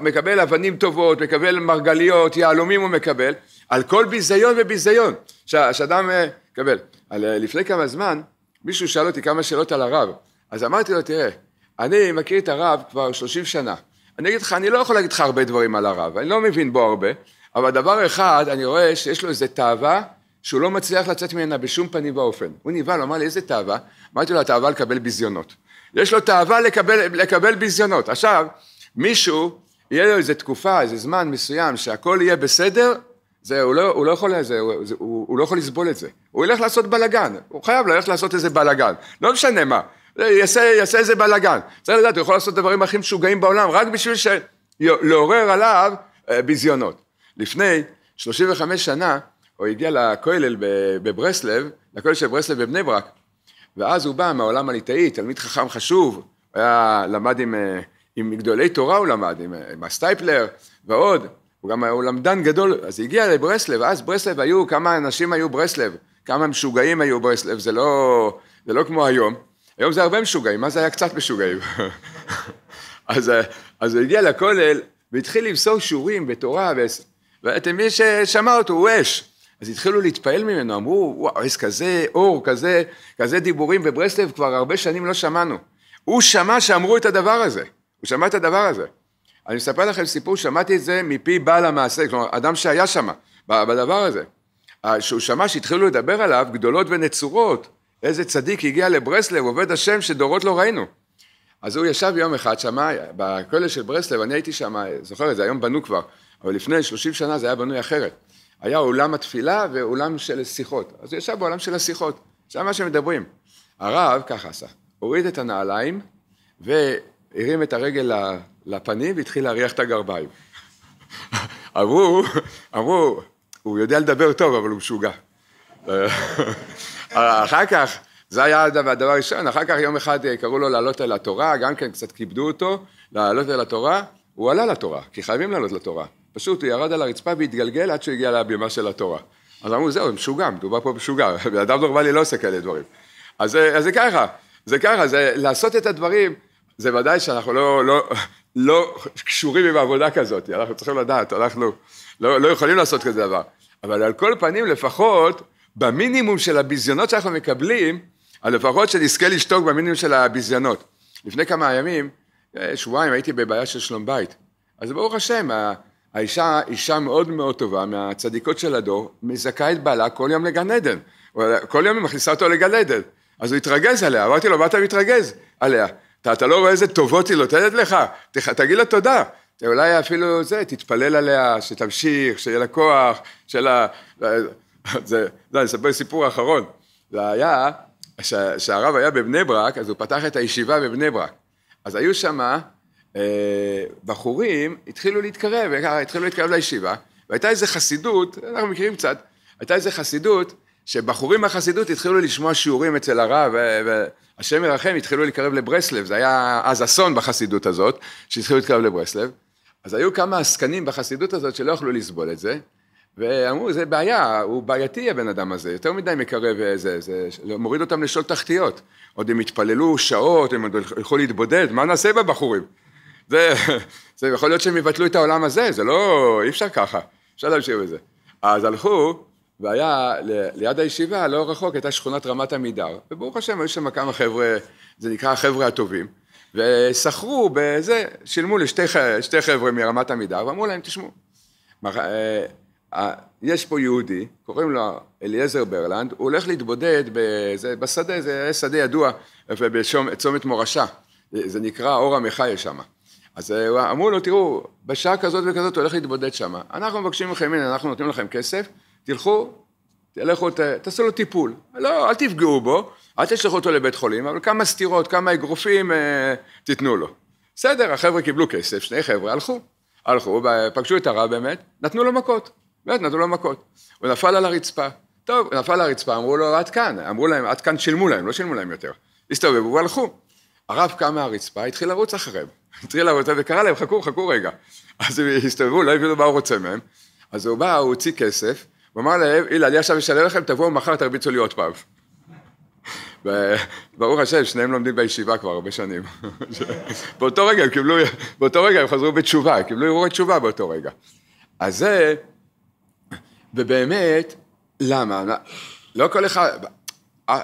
מקבל אבנים טובות, מקבל מרגליות, יהלומים הוא מקבל, על כל ביזיון וביזיון שאדם אה, מקבל. על, אה, לפני כמה זמן מישהו שאל אותי כמה שאלות על הרב, אז אמרתי לו, תראה, אני מכיר את הרב כבר שלושים שנה, אני אגיד לך, אני לא יכול להגיד לך הרבה דברים על הרב, אני לא מבין בו הרבה, אבל דבר אחד, אני רואה שיש לו איזה תאווה שהוא לא מצליח לצאת ממנה בשום פנים ואופן. הוא נבהל, אמר לי, איזה תאווה? אמרתי לו, התאווה לקבל ביזיונות. יש לו תאווה לקבל, לקבל ביזיונות. עכשיו, מישהו, יהיה לו איזה תקופה, איזה זמן מסוים, שהכל יהיה בסדר, זה, הוא, לא, הוא, לא יכול, זה, הוא, הוא, הוא לא יכול לסבול את זה. הוא ילך לעשות בלאגן, הוא חייב ללכת לעשות איזה בלאגן, לא משנה מה. לא, יעשה, יעשה איזה בלאגן. צריך לדעת, הוא יכול לעשות דברים הכי משוגעים בעולם, רק בשביל ש... לעורר עליו אה, ביזיונות. לפני 35 שנה, הוא הגיע לכולל בברסלב, לכולל של ברסלב בבני ברק, ואז הוא בא מהעולם הליטאי, תלמיד חכם חשוב, היה, למד עם, אה, עם גדולי תורה הוא למד, עם, אה, עם הסטייפלר ועוד, הוא גם היה למדן גדול, אז הגיע לברסלב, אז ברסלב היו, כמה אנשים היו ברסלב, כמה משוגעים היו ברסלב, זה לא, זה לא כמו היום, היום זה הרבה משוגעים, אז היה קצת משוגעים. אז, אה, אז הוא הגיע לכולל והתחיל למסור שיעורים בתורה, ואתם מי ששמע אותו, הוא אש. אז התחילו להתפעל ממנו, אמרו, וואו, איזה כזה אור, כזה, כזה דיבורים, בברסלב, כבר הרבה שנים לא שמענו. הוא שמע שאמרו את הדבר הזה, הוא שמע את הדבר הזה. אני מספר לכם סיפור, שמעתי את זה מפי בעל המעשה, כלומר, אדם שהיה שם, בדבר הזה. שהוא שמע שהתחילו לדבר עליו גדולות ונצורות, איזה צדיק הגיע לברסלב, עובד השם שדורות לא ראינו. אז הוא ישב יום אחד שם, בכולל של ברסלב, אני הייתי שם, זוכר את זה, היום בנו כבר, אבל לפני 30 שנה זה היה בנוי אחרת. היה אולם התפילה ואולם של שיחות. אז הוא ישב בעולם של השיחות, שם מה שמדברים. הרב ככה עשה, הוריד את הנעליים והרים את הרגל לפנים והתחיל להריח את הגרביים. אמרו, אמרו, הוא יודע לדבר טוב, אבל הוא משוגע. אחר כך, זה היה הדבר הראשון, אחר כך יום אחד אה, קראו לו לעלות אל התורה, גם כן קצת כיבדו אותו, לעלות אל התורה, הוא עלה לתורה, כי חייבים לעלות לתורה. פשוט הוא ירד על הרצפה והתגלגל עד שהוא הגיע לבימה של התורה. אז אמרו, זהו, משוגע, מדובר פה משוגע, בן אדם נורמלי לא עושה כאלה דברים. אז, אה, אז זה ככה, זה ככה, זה לעשות את הדברים, זה ודאי שאנחנו לא, לא, לא קשורים עם עבודה כזאת, אנחנו צריכים לדעת, אנחנו לא, לא יכולים לעשות כזה דבר. אבל על כל פנים לפחות, במינימום של הביזיונות שאנחנו מקבלים, לפחות שנזכה לשתוק במינימום של הביזיונות. לפני כמה ימים, אה, שבועיים, הייתי בבעיה של שלום בית. אז ברוך השם, האישה, אישה מאוד מאוד טובה, מהצדיקות של הדור, מזכה את בעלה כל יום לגן עדן. כל יום היא מכניסה אותו לגן עדן. אז הוא התרגז עליה, אמרתי לו, מה אתה מתרגז עליה? אתה, אתה לא רואה איזה טובות היא נותנת לך? ת, תגיד לה תודה. אולי אפילו זה, תתפלל עליה, שתמשיך, שיהיה לה כוח, שיהיה לה... אה, זה, לא, אני אספר סיפור אחרון. זה היה, כשהרב היה בבני ברק, אז הוא פתח את הישיבה בבני ברק. אז היו שמה אה, בחורים, התחילו להתקרב, אה, התחילו להתקרב לישיבה, והייתה איזו חסידות, אנחנו מכירים קצת, הייתה איזו חסידות, שבחורים מהחסידות התחילו לשמוע שיעורים אצל הרב, אה, והשם ירחם התחילו להתקרב לברסלב, זה היה אז אסון בחסידות הזאת, שהתחילו להתקרב לברסלב. אז היו כמה עסקנים בחסידות הזאת שלא יכלו לסבול את זה, ואמרו, זה בעיה, הוא בעייתי הבן אדם הזה, יותר מדי מקרב איזה, אה, זה, זה מוריד אותם לשאול תחתיות. עוד הם התפללו שעות, הם עוד הלכו להתבודד, מה נעשה בבחורים? זה, זה יכול להיות שהם יבטלו את העולם הזה, זה לא, אי אפשר ככה, אפשר להמשיך בזה. אז הלכו, והיה ל, ליד הישיבה, לא רחוק, הייתה שכונת רמת עמידר, וברוך השם, היו שם כמה חבר'ה, זה נקרא החבר'ה הטובים, ושכרו בזה, שילמו לשתי חבר'ה מרמת עמידר, ואמרו להם, תשמעו, אה, יש פה יהודי, קוראים לו אליעזר ברלנד, הוא הולך להתבודד בזה, בשדה, זה שדה ידוע, בצומת מורשה, זה נקרא אור המחיה שם. אז אה, אמרו לו, תראו, בשעה כזאת וכזאת הוא הולך להתבודד שם. אנחנו מבקשים מכם, הנה, אנחנו נותנים לכם כסף, תלכו, תלכו, תעשו לו טיפול. לא, אל תפגעו בו, אל תשלחו אותו לבית חולים, אבל כמה סתירות, כמה אגרופים אה, תיתנו לו. בסדר, החבר'ה קיבלו כסף, שני חבר'ה הלכו. הלכו, פגשו את הרב באמת, נתנו לו מכות. באמת, נתנו לו מכות. הוא נפל על הרצפה. טוב, הוא נפל על הרצפה, אמרו לו, עד כאן. אמרו להם, עד כאן שילמו להם, לא שילמו להם יותר. הסתובבו והלכו. הרב קם מהרצפה, התחיל לרוץ אחריהם. התחיל לרוץ וקרא להם, חכו, חכו רגע. אז הם הסתובבו, לא הבינו מה הוא רוצה מהם. אז הוא בא, הוא הוציא כסף, הוא אמר להם, הנה, אני עכשיו אשלם לכם, תבואו מחר, תרביצו לי עוד פעם. ברוך השם, שניהם לומדים בישיבה כבר הרבה שנים. באותו רגע הם קיבלו, באותו רגע הם חזרו בתשובה, קיבלו ערעורי תשובה באותו רגע. אז זה ובאמת, למה? לא כל אחד, אה,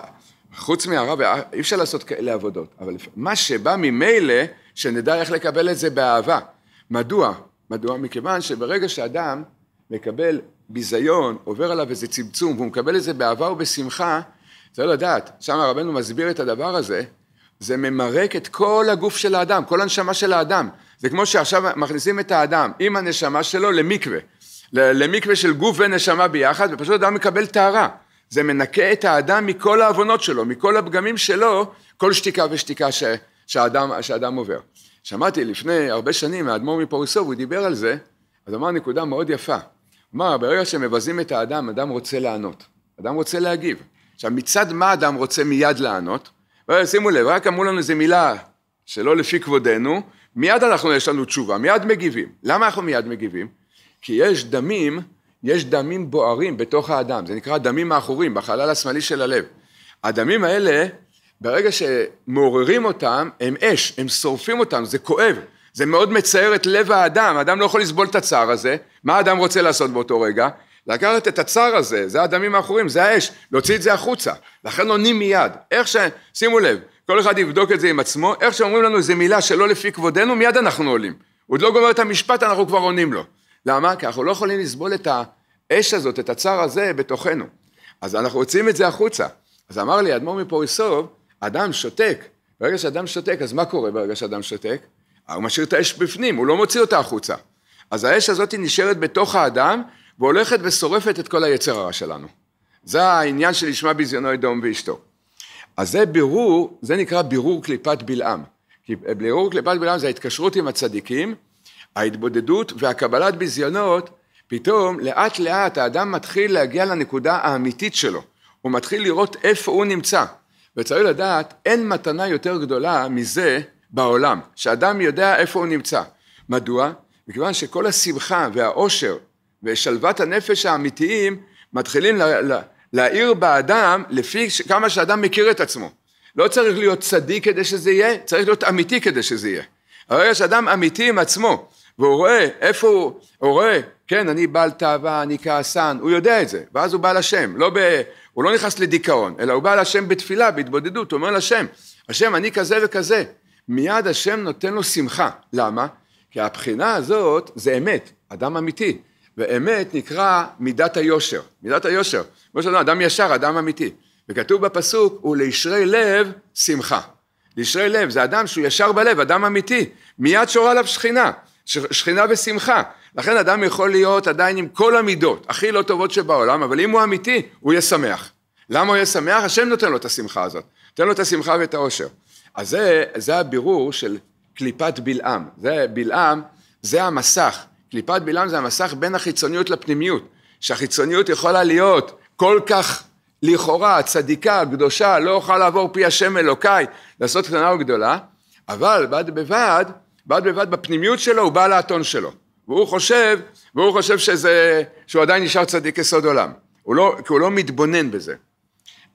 חוץ מהרב, אה, אי אפשר לעשות כאלה עבודות, אבל מה שבא ממילא, שנדע איך לקבל את זה באהבה. מדוע? מדוע? מכיוון שברגע שאדם מקבל ביזיון, עובר עליו איזה צמצום, והוא מקבל את זה באהבה ובשמחה, זה לא לדעת. שם הרבנו מסביר את הדבר הזה, זה ממרק את כל הגוף של האדם, כל הנשמה של האדם. זה כמו שעכשיו מכניסים את האדם עם הנשמה שלו למקווה. למקווה של גוף ונשמה ביחד, ופשוט אדם מקבל טהרה. זה מנקה את האדם מכל העוונות שלו, מכל הפגמים שלו, כל שתיקה ושתיקה ש, שאדם, שאדם עובר. שמעתי לפני הרבה שנים האדמו"ר מפוריסוב, הוא דיבר על זה, אז אמר נקודה מאוד יפה. הוא אמר, ברגע שמבזים את האדם, אדם רוצה לענות, אדם רוצה להגיב. עכשיו, מצד מה אדם רוצה מיד לענות? שימו לב, רק אמרו לנו איזו מילה שלא לפי כבודנו, מיד אנחנו, יש לנו תשובה, מיד מגיבים. למה אנחנו מיד מגיבים? כי יש דמים, יש דמים בוערים בתוך האדם, זה נקרא דמים האחורים, בחלל השמאלי של הלב. הדמים האלה, ברגע שמעוררים אותם, הם אש, הם שורפים אותם, זה כואב, זה מאוד מצער את לב האדם, האדם לא יכול לסבול את הצער הזה, מה האדם רוצה לעשות באותו רגע? לקחת את הצער הזה, זה הדמים האחורים, זה האש, להוציא את זה החוצה, לכן עונים מיד, איך ש... שימו לב, כל אחד יבדוק את זה עם עצמו, איך שאומרים לנו איזה מילה שלא לפי כבודנו, מיד אנחנו עולים, הוא עוד לא גומר את המשפט, אנחנו כבר עונים לו. למה? כי אנחנו לא יכולים לסבול את האש הזאת, את הצער הזה, בתוכנו. אז אנחנו רוצים את זה החוצה. אז אמר לי אדמו"ר מפוריסוב, אדם שותק. ברגע שאדם שותק, אז מה קורה ברגע שאדם שותק? הוא משאיר את האש בפנים, הוא לא מוציא אותה החוצה. אז האש הזאת נשארת בתוך האדם, והולכת ושורפת את כל היצר הרע שלנו. זה העניין שלשמה בזיונו אדום ואשתו. אז זה בירור, זה נקרא בירור קליפת בלעם. כי אה, בירור קליפת בלעם זה ההתקשרות עם הצדיקים, ההתבודדות והקבלת ביזיונות, פתאום לאט לאט האדם מתחיל להגיע לנקודה האמיתית שלו, הוא מתחיל לראות איפה הוא נמצא, וצריך לדעת, אין מתנה יותר גדולה מזה בעולם, שאדם יודע איפה הוא נמצא. מדוע? מכיוון שכל השמחה והאושר ושלוות הנפש האמיתיים מתחילים לה, לה, להאיר באדם לפי כמה שאדם מכיר את עצמו. לא צריך להיות צדיק כדי שזה יהיה, צריך להיות אמיתי כדי שזה יהיה. הרגע שאדם אמיתי עם עצמו, והוא רואה איפה הוא, הוא רואה, כן, אני בעל תאווה, אני כעסן, הוא יודע את זה, ואז הוא בא לשם, לא ב... הוא לא נכנס לדיכאון, אלא הוא בא לשם בתפילה, בהתבודדות, הוא אומר לשם, השם, אני כזה וכזה. מיד השם נותן לו שמחה, למה? כי הבחינה הזאת זה אמת, אדם אמיתי, ואמת נקרא מידת היושר, מידת היושר, כמו שאומרים, אדם ישר, אדם אמיתי, וכתוב בפסוק, הוא לישרי לב שמחה. לישרי לב, זה אדם שהוא ישר בלב, אדם אמיתי, מיד שורה עליו שכינה. שכינה ושמחה. לכן אדם יכול להיות עדיין עם כל המידות הכי לא טובות שבעולם, אבל אם הוא אמיתי, הוא יהיה שמח. למה הוא יהיה שמח? השם נותן לו את השמחה הזאת. נותן לו את השמחה ואת האושר. אז זה, זה הבירור של קליפת בלעם. זה בלעם, זה המסך. קליפת בלעם זה המסך בין החיצוניות לפנימיות. שהחיצוניות יכולה להיות כל כך לכאורה צדיקה, קדושה, לא אוכל לעבור פי השם אלוקיי, לעשות קטנה וגדולה, אבל בד בבד בד בבד בפנימיות שלו הוא בעל האתון שלו. והוא חושב, והוא חושב שזה, שהוא עדיין נשאר צדיק יסוד עולם. הוא לא, כי הוא לא מתבונן בזה.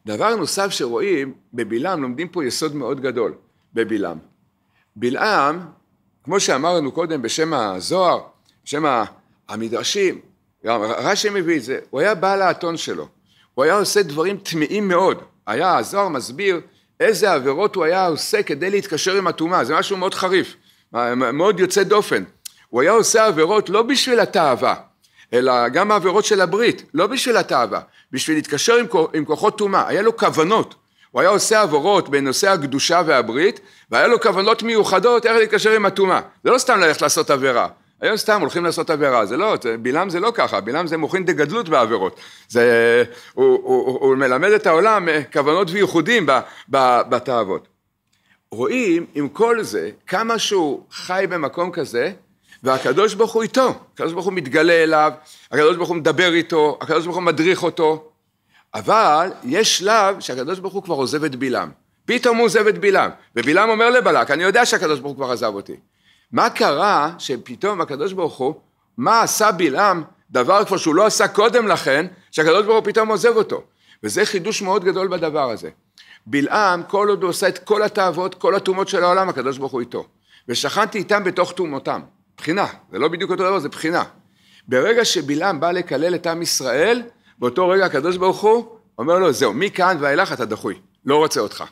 דבר נוסף שרואים, בבלעם לומדים פה יסוד מאוד גדול, בבלעם. בלעם, כמו שאמרנו קודם בשם הזוהר, בשם המדרשים, רש"י מביא את זה, הוא היה בעל האתון שלו. הוא היה עושה דברים טמאים מאוד. היה, הזוהר מסביר איזה עבירות הוא היה עושה כדי להתקשר עם הטומאה, זה משהו מאוד חריף. מאוד יוצא דופן. הוא היה עושה עבירות לא בשביל התאווה, אלא גם העבירות של הברית, לא בשביל התאווה, בשביל להתקשר עם, עם כוחות טומאה, היה לו כוונות. הוא היה עושה עבורות בנושא הקדושה והברית, והיה לו כוונות מיוחדות איך להתקשר עם הטומאה. זה לא סתם ללכת לעשות עבירה, היום סתם הולכים לעשות עבירה, זה לא, זה, בלעם זה לא ככה, בלעם זה מוחין דגדלות בעבירות. זה, הוא, הוא, הוא, הוא מלמד את העולם אה, כוונות וייחודים בתאוות. רואים עם כל זה כמה שהוא חי במקום כזה, והקדוש ברוך הוא איתו, הקדוש ברוך הוא מתגלה אליו, הקדוש ברוך הוא מדבר איתו, הקדוש ברוך הוא מדריך אותו, אבל יש שלב שהקדוש ברוך הוא כבר עוזב את בלעם. פתאום הוא עוזב את בלעם, ובלעם אומר לבלק, אני יודע שהקדוש ברוך הוא כבר עזב אותי. מה קרה שפתאום הקדוש ברוך הוא, מה עשה בלעם, דבר כבר שהוא לא עשה קודם לכן, שהקדוש ברוך הוא פתאום עוזב אותו. וזה חידוש מאוד גדול בדבר הזה. בלעם, כל עוד הוא עושה את כל התאוות, כל הטומאות של העולם, הקדוש ברוך הוא איתו. ושכנתי איתם בתוך טומאותם. בחינה, זה לא בדיוק אותו דבר, זה בחינה. ברגע שבלעם בא לקלל את עם ישראל, באותו רגע הקדוש ברוך הוא אומר לו, זהו, מכאן ואילך אתה דחוי, לא רוצה אותך.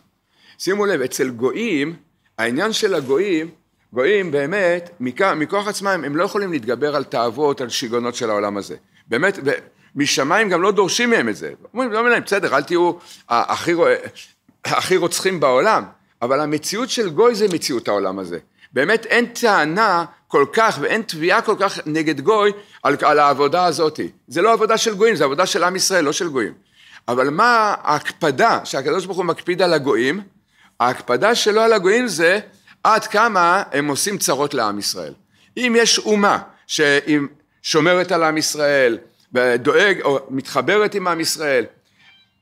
שימו לב, אצל גויים, העניין של הגויים, גויים באמת, מכוח, מכוח עצמם הם לא יכולים להתגבר על תאוות, על שיגעונות של העולם הזה. באמת, ו... משמיים גם לא דורשים מהם את זה. אומרים, לא מבינים, לא, לא, בסדר, אל תהיו הכי רואה, הכי רוצחים בעולם, אבל המציאות של גוי זה מציאות העולם הזה. באמת אין טענה כל כך ואין תביעה כל כך נגד גוי על, על העבודה הזאת. זה לא עבודה של גויים, זה עבודה של עם ישראל, לא של גויים. אבל מה ההקפדה שהקדוש ברוך הוא מקפיד על הגויים? ההקפדה שלו על הגויים זה עד כמה הם עושים צרות לעם ישראל. אם יש אומה ששומרת על עם ישראל, דואג או מתחברת עם עם ישראל,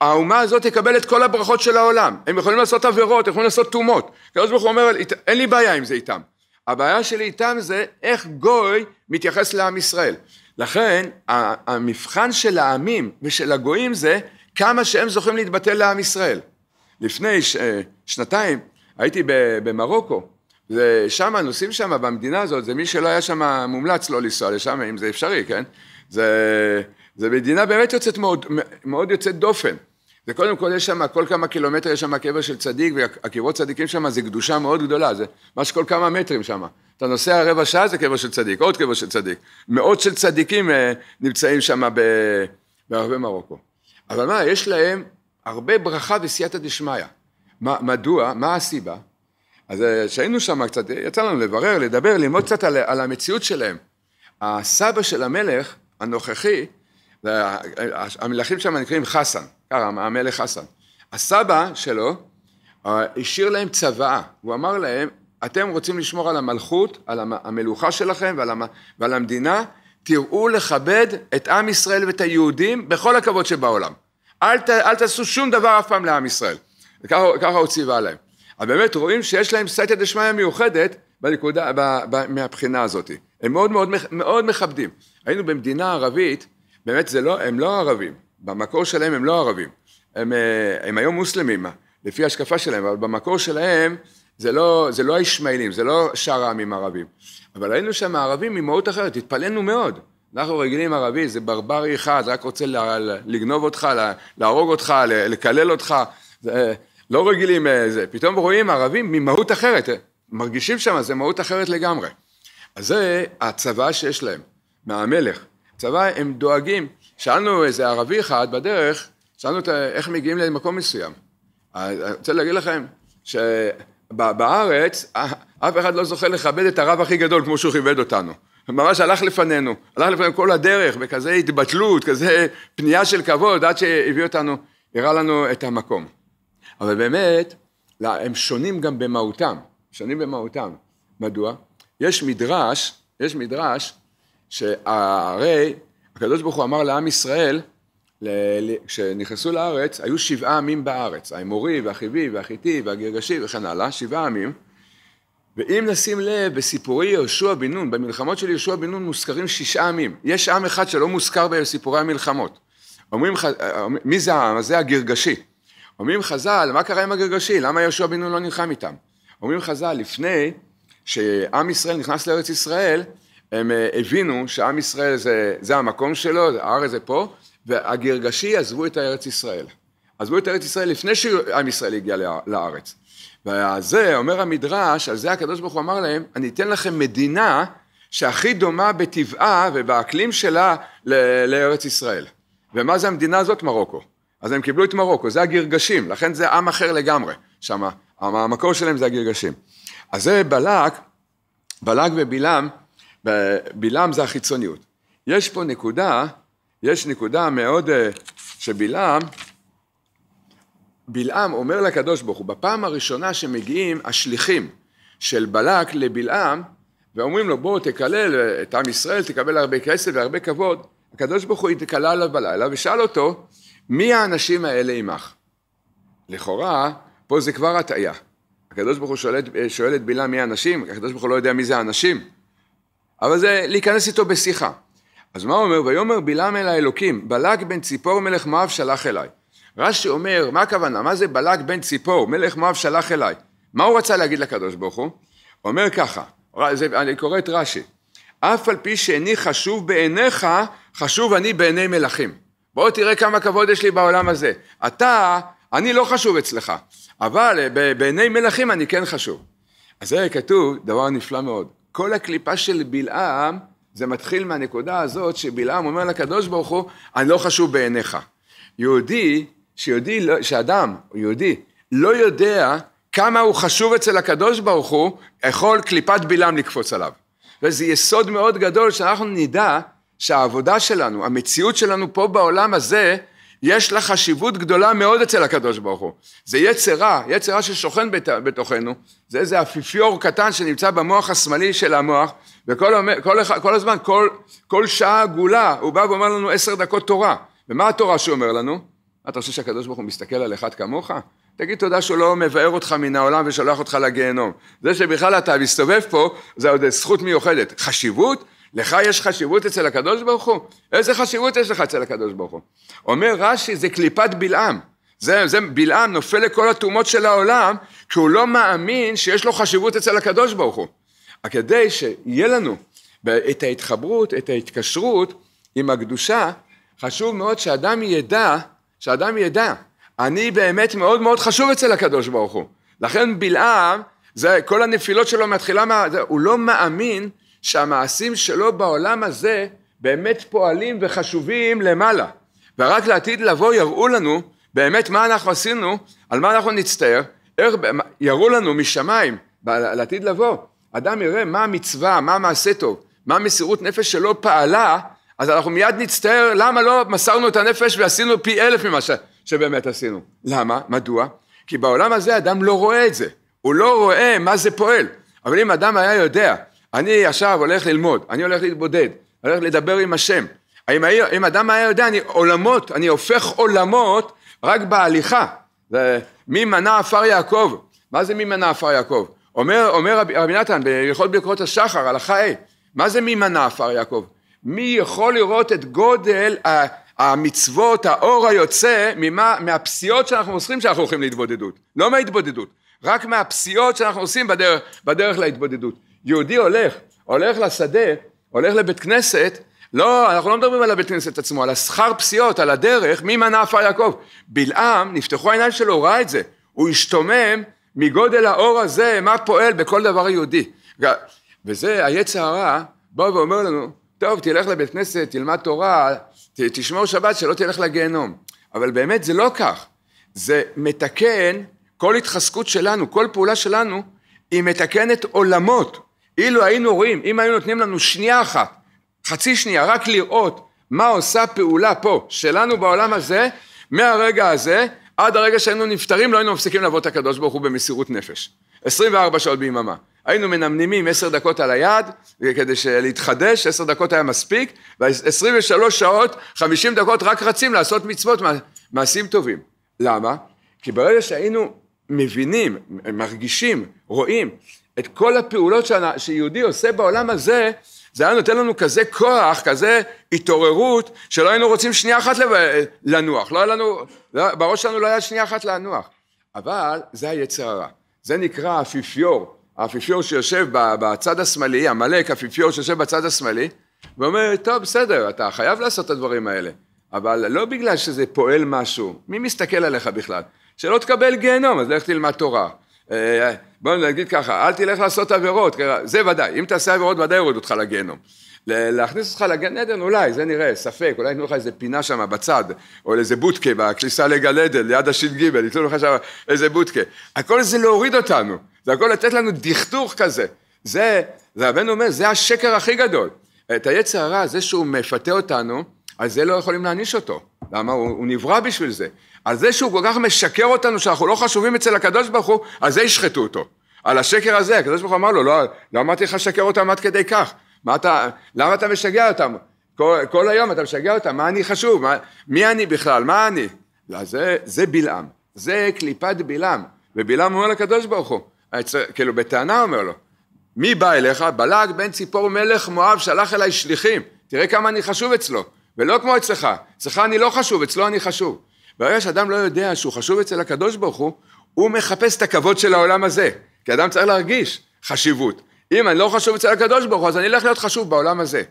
האומה הזאת תקבל את כל הברכות של העולם. הם יכולים לעשות עבירות, הם יכולים לעשות טומאות. הקדוש ברוך הוא אומר, אין לי בעיה עם זה איתם. הבעיה שלי איתם זה איך גוי מתייחס לעם ישראל. לכן המבחן של העמים ושל הגויים זה כמה שהם זוכים להתבטל לעם ישראל. לפני ש, אה, שנתיים הייתי במרוקו, ושם, נוסעים שם במדינה הזאת, זה מי שלא היה שם מומלץ לא לנסוע לשם אם זה אפשרי, כן? זה זו מדינה באמת יוצאת מאוד, מאוד יוצאת דופן. זה קודם כל יש שם, כל כמה קילומטר יש שם קבר של צדיק, והקברות צדיקים שם זה קדושה מאוד גדולה, זה ממש כל כמה מטרים שם. אתה נוסע רבע שעה זה קבר של צדיק, עוד קבר של צדיק. מאות של צדיקים אה, נמצאים שם בערבי מרוקו. אבל מה, יש להם הרבה ברכה וסייעתא דשמיא. מדוע? מה הסיבה? אז אה, כשהיינו שם קצת, יצא לנו לברר, לדבר, ללמוד קצת על, על המציאות שלהם. הסבא של המלך הנוכחי, המלכים שם נקראים חסן, המלך חסן. הסבא שלו אה, השאיר להם צוואה, הוא אמר להם, אתם רוצים לשמור על המלכות, על המלוכה שלכם ועל, המ... ועל המדינה, תראו לכבד את עם ישראל ואת היהודים בכל הכבוד שבעולם. אל, ת... אל תעשו שום דבר אף פעם לעם ישראל. וככה הוא ציווה להם. אבל באמת רואים שיש להם סייתא דשמיא מיוחדת בנקודה, ב... ב... מהבחינה הזאת. הם מאוד מאוד, מאוד מכבדים. היינו במדינה ערבית, באמת זה לא, הם לא ערבים, במקור שלהם הם לא ערבים, הם, אה, הם היום מוסלמים, לפי ההשקפה שלהם, אבל במקור שלהם זה לא, זה לא הישמעאלים, זה לא שאר העמים ערבים, אבל ראינו שם הערבים ממהות אחרת, התפלאנו מאוד. אנחנו רגילים ערבי, זה ברברי אחד, רק רוצה לגנוב אותך, להרוג אותך, לקלל אותך. זה, לא רגילים, אה, זה. פתאום רואים ערבים ממהות אחרת, מרגישים שם, זה מהות אחרת לגמרי. אז זה הצבא שיש להם, מהמלך. צבא, הם דואגים. שאלנו איזה ערבי אחד בדרך, שאלנו אותה איך מגיעים למקום מסוים. אני אה, אה, רוצה להגיד לכם שבארץ אה, אף אחד לא זוכה לכבד את הרב הכי גדול כמו שהוא כיבד אותנו. ממש הלך לפנינו, הלך לפנינו כל הדרך, בכזה התבטלות, כזה פנייה של כבוד, עד שהביא אותנו, הראה לנו את המקום. אבל באמת, הם שונים גם במהותם, שונים במהותם. מדוע? יש מדרש, יש מדרש שהרי הקדוש ברוך הוא אמר לעם ישראל, כשנכנסו לארץ, היו שבעה עמים בארץ, האמורי והחיבי והחיטי והגרגשי וכן הלאה, שבעה עמים. ואם נשים לב, בסיפורי יהושע בן נון, במלחמות של יהושע בן נון מוזכרים שישה עמים. יש עם אחד שלא מוזכר בסיפורי המלחמות. אומרים, אה, מי זה העם? זה הגרגשי. אומרים חז"ל, מה קרה עם הגרגשי? למה יהושע בן נון לא נלחם איתם? אומרים חז"ל, לפני שעם ישראל נכנס לארץ ישראל, הם אה, הבינו שעם ישראל זה, זה המקום שלו, הארץ זה פה, והגרגשי עזבו את ארץ ישראל. עזבו את ארץ ישראל לפני שעם ישראל הגיע לארץ. וזה, אומר המדרש, על זה הקדוש ברוך הוא אמר להם, אני אתן לכם מדינה שהכי דומה בטבעה ובאקלים שלה ל- לארץ ישראל. ומה זה המדינה הזאת? מרוקו. אז הם קיבלו את מרוקו, זה הגרגשים, לכן זה עם אחר לגמרי, שם המקור שלהם זה הגרגשים. אז זה בלק, בלק ובלעם, בלעם זה החיצוניות. יש פה נקודה, יש נקודה מאוד אה, שבלעם, בלעם אומר לקדוש ברוך הוא, בפעם הראשונה שמגיעים השליחים של בלק לבלעם, ואומרים לו בוא תקלל את עם ישראל, תקבל הרבה כסף והרבה כבוד, הקדוש ברוך הוא התקלל עליו בלילה ושאל אותו, מי האנשים האלה עמך? לכאורה, פה זה כבר הטעיה. הקדוש ברוך הוא אה, שואל את בלעם מי האנשים, הקדוש ברוך הוא לא יודע מי זה האנשים. אבל זה להיכנס איתו בשיחה. אז מה הוא אומר? ויאמר בלעם אל האלוקים, בלק בן ציפור מלך מואב שלח אליי. רש"י אומר, מה הכוונה? מה זה בלק בן ציפור מלך מואב שלח אליי? מה הוא רצה להגיד לקדוש ברוך הוא? הוא אומר ככה, זה, אני קורא את רש"י, אף על פי שאיני חשוב בעיניך, חשוב אני בעיני מלכים. בוא תראה כמה כבוד יש לי בעולם הזה. אתה, אני לא חשוב אצלך, אבל בעיני מלכים אני כן חשוב. אז זה כתוב דבר נפלא מאוד. כל הקליפה של בלעם, זה מתחיל מהנקודה הזאת שבלעם אומר לקדוש ברוך הוא, אני לא חשוב בעיניך. יהודי, שיהודי, לא, שאדם, יהודי, לא יודע כמה הוא חשוב אצל הקדוש ברוך הוא, יכול קליפת בלעם לקפוץ עליו. וזה יסוד מאוד גדול שאנחנו נדע שהעבודה שלנו, המציאות שלנו פה בעולם הזה, יש לה חשיבות גדולה מאוד אצל הקדוש ברוך הוא. זה יצרה, יצרה ששוכן בת, בתוכנו, זה איזה אפיפיור קטן שנמצא במוח השמאלי של המוח, וכל כל, כל הזמן, כל, כל שעה עגולה, הוא בא ואומר לנו עשר דקות תורה. ומה התורה שהוא אומר לנו? אתה חושב שהקדוש ברוך הוא מסתכל על אחד כמוך? תגיד תודה שהוא לא מבאר אותך מן העולם ושולח אותך לגיהנום. זה שבכלל אתה מסתובב פה, זה עוד זכות מיוחדת. חשיבות לך יש חשיבות אצל הקדוש ברוך הוא? איזה חשיבות יש לך אצל הקדוש ברוך הוא? אומר רש"י, זה קליפת בלעם. זה, זה בלעם נופל לכל הטומאות של העולם, כי הוא לא מאמין שיש לו חשיבות אצל הקדוש ברוך הוא. כדי שיהיה לנו את ההתחברות, את ההתקשרות עם הקדושה, חשוב מאוד שאדם ידע, שאדם ידע, אני באמת מאוד מאוד חשוב אצל הקדוש ברוך הוא. לכן בלעם, זה, כל הנפילות שלו מתחילה, מה, זה, הוא לא מאמין שהמעשים שלו בעולם הזה באמת פועלים וחשובים למעלה ורק לעתיד לבוא יראו לנו באמת מה אנחנו עשינו, על מה אנחנו נצטער, איך יראו לנו משמיים לעתיד לבוא. אדם יראה מה המצווה, מה המעשה טוב, מה מסירות נפש שלו פעלה, אז אנחנו מיד נצטער למה לא מסרנו את הנפש ועשינו פי אלף ממה ש... שבאמת עשינו. למה? מדוע? כי בעולם הזה אדם לא רואה את זה, הוא לא רואה מה זה פועל. אבל אם אדם היה יודע אני עכשיו הולך ללמוד, אני הולך להתבודד, הולך לדבר עם השם. אם, אם אדם היה יודע, אני עולמות, אני הופך עולמות רק בהליכה. זה, מי מנה עפר יעקב? מה זה מי מנה עפר יעקב? אומר, אומר רבי, רבי נתן בהלכות ברכות השחר, הלכה ה', מה זה מי מנה עפר יעקב? מי יכול לראות את גודל המצוות, האור היוצא, ממה, מהפסיעות שאנחנו עושים שאנחנו הולכים להתבודדות, לא מההתבודדות, רק מהפסיעות שאנחנו עושים בדרך, בדרך להתבודדות. יהודי הולך, הולך לשדה, הולך לבית כנסת, לא, אנחנו לא מדברים על הבית כנסת עצמו, על השכר פסיעות, על הדרך, מי מנע עפר יעקב. בלעם, נפתחו העיניים שלו, הוא ראה את זה. הוא השתומם מגודל האור הזה, מה פועל בכל דבר יהודי. וזה, היצע הרע בא ואומר לנו, טוב, תלך לבית כנסת, תלמד תורה, ת, תשמור שבת, שלא תלך לגיהנום. אבל באמת זה לא כך. זה מתקן, כל התחזקות שלנו, כל פעולה שלנו, היא מתקנת עולמות. אילו היינו רואים, אם היו נותנים לנו שנייה אחת, חצי שנייה, רק לראות מה עושה פעולה פה, שלנו בעולם הזה, מהרגע הזה עד הרגע שהיינו נפטרים, לא היינו מפסיקים לעבוד את הקדוש ברוך הוא במסירות נפש. 24 שעות ביממה. היינו מנמנמים 10 דקות על היד, כדי להתחדש, 10 דקות היה מספיק, ו-23 שעות, 50 דקות רק רצים לעשות מצוות, מעשים טובים. למה? כי ברגע שהיינו מבינים, מרגישים, רואים, את כל הפעולות שיהודי עושה בעולם הזה, זה היה נותן לנו כזה כוח, כזה התעוררות, שלא היינו רוצים שנייה אחת לנוח. לא היה לנו, לא, בראש שלנו לא היה שנייה אחת לנוח. אבל זה היצר הרע. זה נקרא האפיפיור, האפיפיור שיושב בצד השמאלי, עמלק, האפיפיור שיושב בצד השמאלי, ואומר, טוב, בסדר, אתה חייב לעשות את הדברים האלה, אבל לא בגלל שזה פועל משהו. מי מסתכל עליך בכלל? שלא תקבל גיהנום, אז לך תלמד תורה. אה, אה, בוא נגיד ככה, אל תלך לעשות עבירות, זה ודאי, אם תעשה עבירות ודאי יורידו אותך לגיהנום. להכניס אותך לגן עדן אולי, זה נראה, ספק, אולי ייתנו לך איזה פינה שם בצד, או איזה בוטקה בכניסה לגן עדן, ליד הש"ג, ייתנו לך שם איזה בוטקה. הכל זה להוריד אותנו, זה הכל לתת לנו דכדוך כזה. זה, רבנו אומר, זה השקר הכי גדול. את היצר הרע, זה שהוא מפתה אותנו, על זה לא יכולים להעניש אותו. למה? הוא, הוא נברא בשביל זה. על זה שהוא כל כך משקר אותנו שאנחנו לא חשובים אצל הקדוש ברוך הוא, על זה ישחטו אותו. על השקר הזה, הקדוש ברוך הוא אמר לו, לא, לא אמרתי לך לשקר אותם עד כדי כך. מה אתה, למה אתה משגע אותם? כל, כל היום אתה משגע אותם, מה אני חשוב? מה, מי אני בכלל? מה אני? לא, זה, זה בלעם. זה קליפת בלעם. ובלעם אומר לקדוש ברוך הוא, הצ... כאילו בטענה אומר לו, מי בא אליך? בלק בן ציפור מלך מואב שלח אליי שליחים, תראה כמה אני חשוב אצלו, ולא כמו אצלך, אצלך אני לא חשוב, אצלו אני חשוב. ברגע שאדם לא יודע שהוא חשוב אצל הקדוש ברוך הוא, הוא מחפש את הכבוד של העולם הזה, כי אדם צריך להרגיש חשיבות. אם אני לא חשוב אצל הקדוש ברוך הוא, אז אני אלך להיות חשוב בעולם הזה.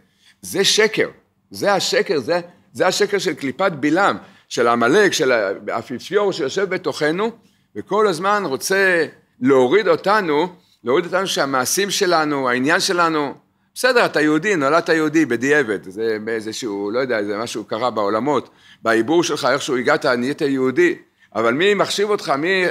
זה שקר, זה השקר, זה, זה השקר של קליפת בלעם, של עמלק, של האפיפיור שיושב בתוכנו, וכל הזמן רוצה להוריד אותנו, להוריד אותנו שהמעשים שלנו, העניין שלנו, בסדר, אתה יהודי, נולדת יהודי בדיעבד, זה באיזשהו, לא יודע, זה משהו קרה בעולמות, בעיבור שלך, איכשהו הגעת, נהיית יהודי, אבל מי מחשיב אותך, מי,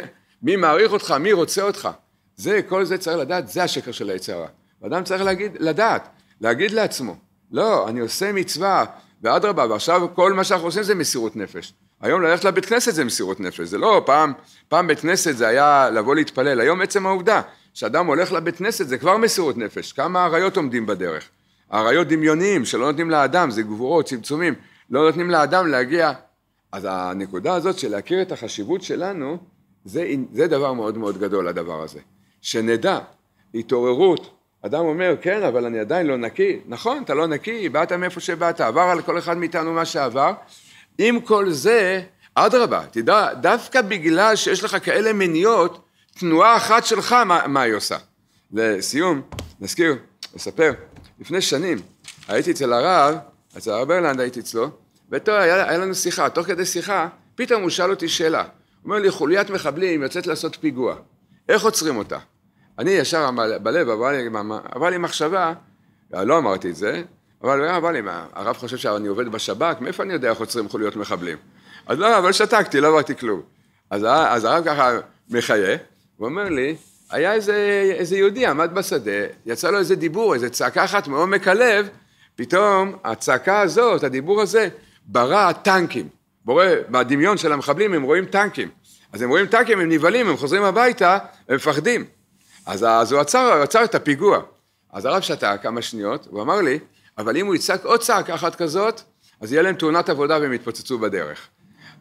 מי מעריך אותך, מי רוצה אותך? זה, כל זה צריך לדעת, זה השקר של היצרה. אדם צריך להגיד, לדעת, להגיד לעצמו, לא, אני עושה מצווה, ואדרבה, ועכשיו כל מה שאנחנו עושים זה מסירות נפש. היום ללכת לבית כנסת זה מסירות נפש, זה לא פעם, פעם בית כנסת זה היה לבוא להתפלל, היום עצם העובדה כשאדם הולך לבית כנסת זה כבר מסירות נפש, כמה אריות עומדים בדרך. אריות דמיוניים שלא נותנים לאדם, זה גבורות, צמצומים, לא נותנים לאדם להגיע. אז הנקודה הזאת של להכיר את החשיבות שלנו, זה, זה דבר מאוד מאוד גדול הדבר הזה. שנדע, התעוררות, אדם אומר, כן, אבל אני עדיין לא נקי. נכון, אתה לא נקי, באת מאיפה שבאת, עבר על כל אחד מאיתנו מה שעבר. עם כל זה, אדרבה, תדע, דווקא בגלל שיש לך כאלה מניות, תנועה אחת שלך, מה, מה היא עושה. לסיום, נזכיר, נספר, לפני שנים הייתי אצל הרב, אצל הרב ברלנד הייתי אצלו, היה לנו שיחה, תוך כדי שיחה, פתאום הוא שאל אותי שאלה. הוא אומר לי, חוליית מחבלים יוצאת לעשות פיגוע, איך עוצרים אותה? אני ישר בלב, עברה לי, עבר לי מחשבה, לא אמרתי את זה, אבל הוא אמר לי, מה, הרב חושב שאני עובד בשב"כ, מאיפה אני יודע איך עוצרים חוליות מחבלים? אז לא, אבל שתקתי, לא אמרתי כלום. אז, אז הרב ככה מחיה, הוא אומר לי, היה איזה, איזה יהודי עמד בשדה, יצא לו איזה דיבור, איזה צעקה אחת מעומק הלב, פתאום הצעקה הזאת, הדיבור הזה, ברא טנקים. בורא, בדמיון של המחבלים הם רואים טנקים. אז הם רואים טנקים, הם נבהלים, הם חוזרים הביתה, הם מפחדים. אז, אז הוא עצר, הוא עצר את הפיגוע. אז הרב שתה כמה שניות, הוא אמר לי, אבל אם הוא יצעק עוד צעקה אחת כזאת, אז יהיה להם תאונת עבודה והם יתפוצצו בדרך.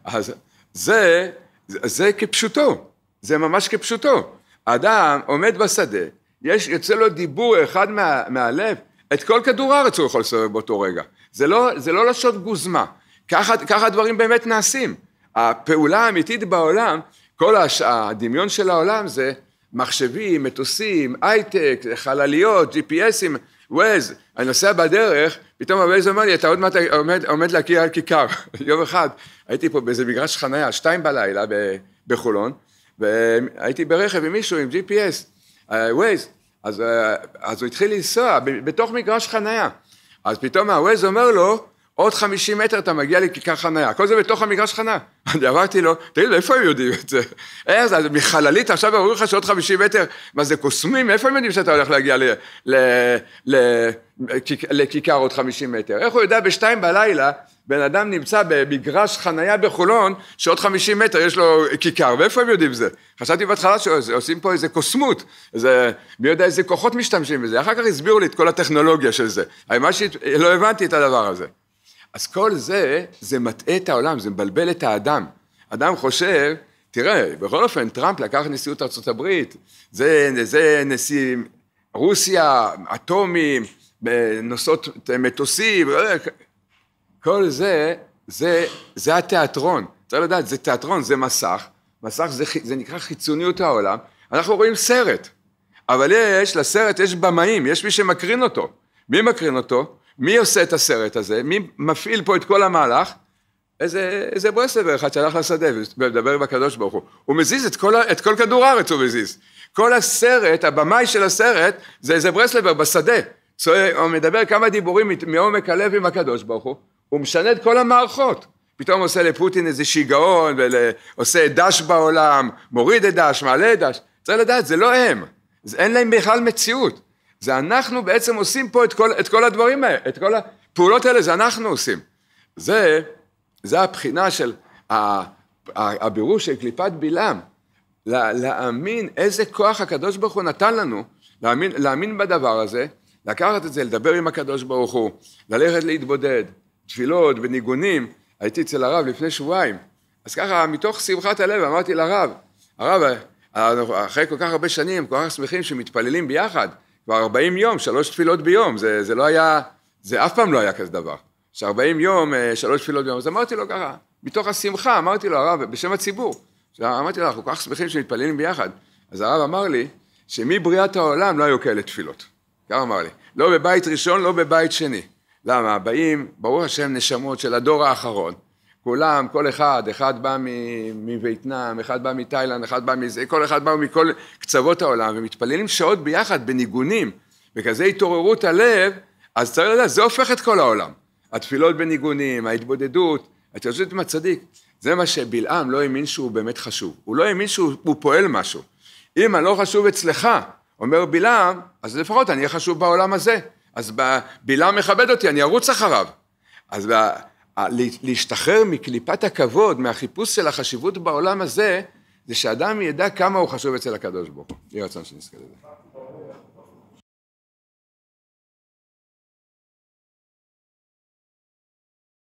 אז זה, זה, זה כפשוטו. זה ממש כפשוטו. אדם עומד בשדה, יש, יוצא לו דיבור אחד מה, מהלב, את כל כדור הארץ הוא יכול לסובב באותו רגע. זה לא, זה לא לשון גוזמה. ככה, ככה הדברים באמת נעשים. הפעולה האמיתית בעולם, כל הש... הדמיון של העולם זה מחשבים, מטוסים, הייטק, חלליות, GPSים, ווייז, אני נוסע בדרך, פתאום הווייז אומר לי, אתה עוד מעט עומד, עומד להקיע על כיכר. יום אחד הייתי פה באיזה מגרש חניה, שתיים בלילה בחולון, והייתי ברכב עם מישהו עם GPS, ווייז, אה, אז, uh, אז הוא התחיל לנסוע בתוך מגרש חנייה, אז פתאום הווייז אומר לו, עוד 50 מטר אתה מגיע לכיכר חניה, כל זה בתוך המגרש חנה. אני אמרתי לו, תגיד, איפה הם יודעים את זה? איך זה, מחללית עכשיו אמרו לך שעוד 50 מטר, מה זה קוסמים, איפה הם יודעים שאתה הולך להגיע ל... ל... ל... לכיכר עוד 50 מטר. איך הוא יודע בשתיים בלילה בן אדם נמצא במגרש חנייה בחולון שעוד 50 מטר יש לו כיכר, ואיפה הם יודעים זה? חשבתי בהתחלה שעושים פה איזה קוסמות, איזה, מי יודע איזה כוחות משתמשים בזה, אחר כך הסבירו לי את כל הטכנולוגיה של זה, מה שלא הבנתי את הדבר הזה. אז כל זה, זה מטעה את העולם, זה מבלבל את האדם. אדם חושב, תראה, בכל אופן, טראמפ לקח נשיאות ארה"ב, זה, זה נשיא רוסיה, אטומים, נושאות מטוסים, לא כל זה, זה, זה התיאטרון. צריך לדעת, זה תיאטרון, זה מסך, מסך זה, זה נקרא חיצוניות העולם, אנחנו רואים סרט, אבל יש, לסרט יש במאים, יש מי שמקרין אותו. מי מקרין אותו? מי עושה את הסרט הזה? מי מפעיל פה את כל המהלך? איזה, איזה ברסלבר אחד שהלך לשדה ומדבר עם הקדוש ברוך הוא. הוא מזיז את כל, את כל כדור הארץ, הוא מזיז. כל הסרט, הבמאי של הסרט, זה איזה ברסלבר בשדה. הוא מדבר כמה דיבורים מעומק הלב עם הקדוש ברוך הוא, הוא משנה את כל המערכות. פתאום עושה לפוטין איזה שיגעון, ועושה דש בעולם, מוריד את דש, מעלה את דש. צריך לדעת, זה לא הם. זה אין להם בכלל מציאות. זה אנחנו בעצם עושים פה את כל, את כל הדברים האלה, את כל הפעולות האלה, זה אנחנו עושים. זה, זה הבחינה של הבירור של קליפת בלעם. להאמין איזה כוח הקדוש ברוך הוא נתן לנו, להאמין, להאמין בדבר הזה, לקחת את זה, לדבר עם הקדוש ברוך הוא, ללכת להתבודד, תפילות וניגונים, הייתי אצל הרב לפני שבועיים, אז ככה מתוך שמחת הלב אמרתי לרב, הרב אחרי כל כך הרבה שנים, כל כך שמחים שמתפללים ביחד, כבר 40 יום, שלוש תפילות ביום, זה, זה לא היה, זה אף פעם לא היה כזה דבר, ש-40 יום, אה, שלוש תפילות ביום, אז אמרתי לו ככה, מתוך השמחה אמרתי לו הרב, בשם הציבור, אמרתי לו אנחנו כל כך שמחים שמתפללים ביחד, אז הרב אמר לי שמבריאת העולם לא היו כאלה תפילות. כך אמר לי, לא בבית ראשון, לא בבית שני. למה? באים, ברוך השם, נשמות של הדור האחרון. כולם, כל אחד, אחד בא מווייטנאם, אחד בא מתאילנד, אחד בא מזה, כל אחד בא מכל קצוות העולם, ומתפללים שעות ביחד בניגונים, בכזה התעוררות הלב, אז צריך לדעת, זה הופך את כל העולם. התפילות בניגונים, ההתבודדות, התייחסות עם הצדיק. זה מה שבלעם לא האמין שהוא באמת חשוב. הוא לא האמין שהוא פועל משהו. אם הלא חשוב אצלך, אומר בלעם, אז לפחות אני אהיה חשוב בעולם הזה. אז בלעם מכבד אותי, אני ארוץ אחריו. אז להשתחרר מקליפת הכבוד, מהחיפוש של החשיבות בעולם הזה, זה שאדם ידע כמה הוא חשוב אצל הקדוש ברוך הוא. יהי רצון שנזכה לזה.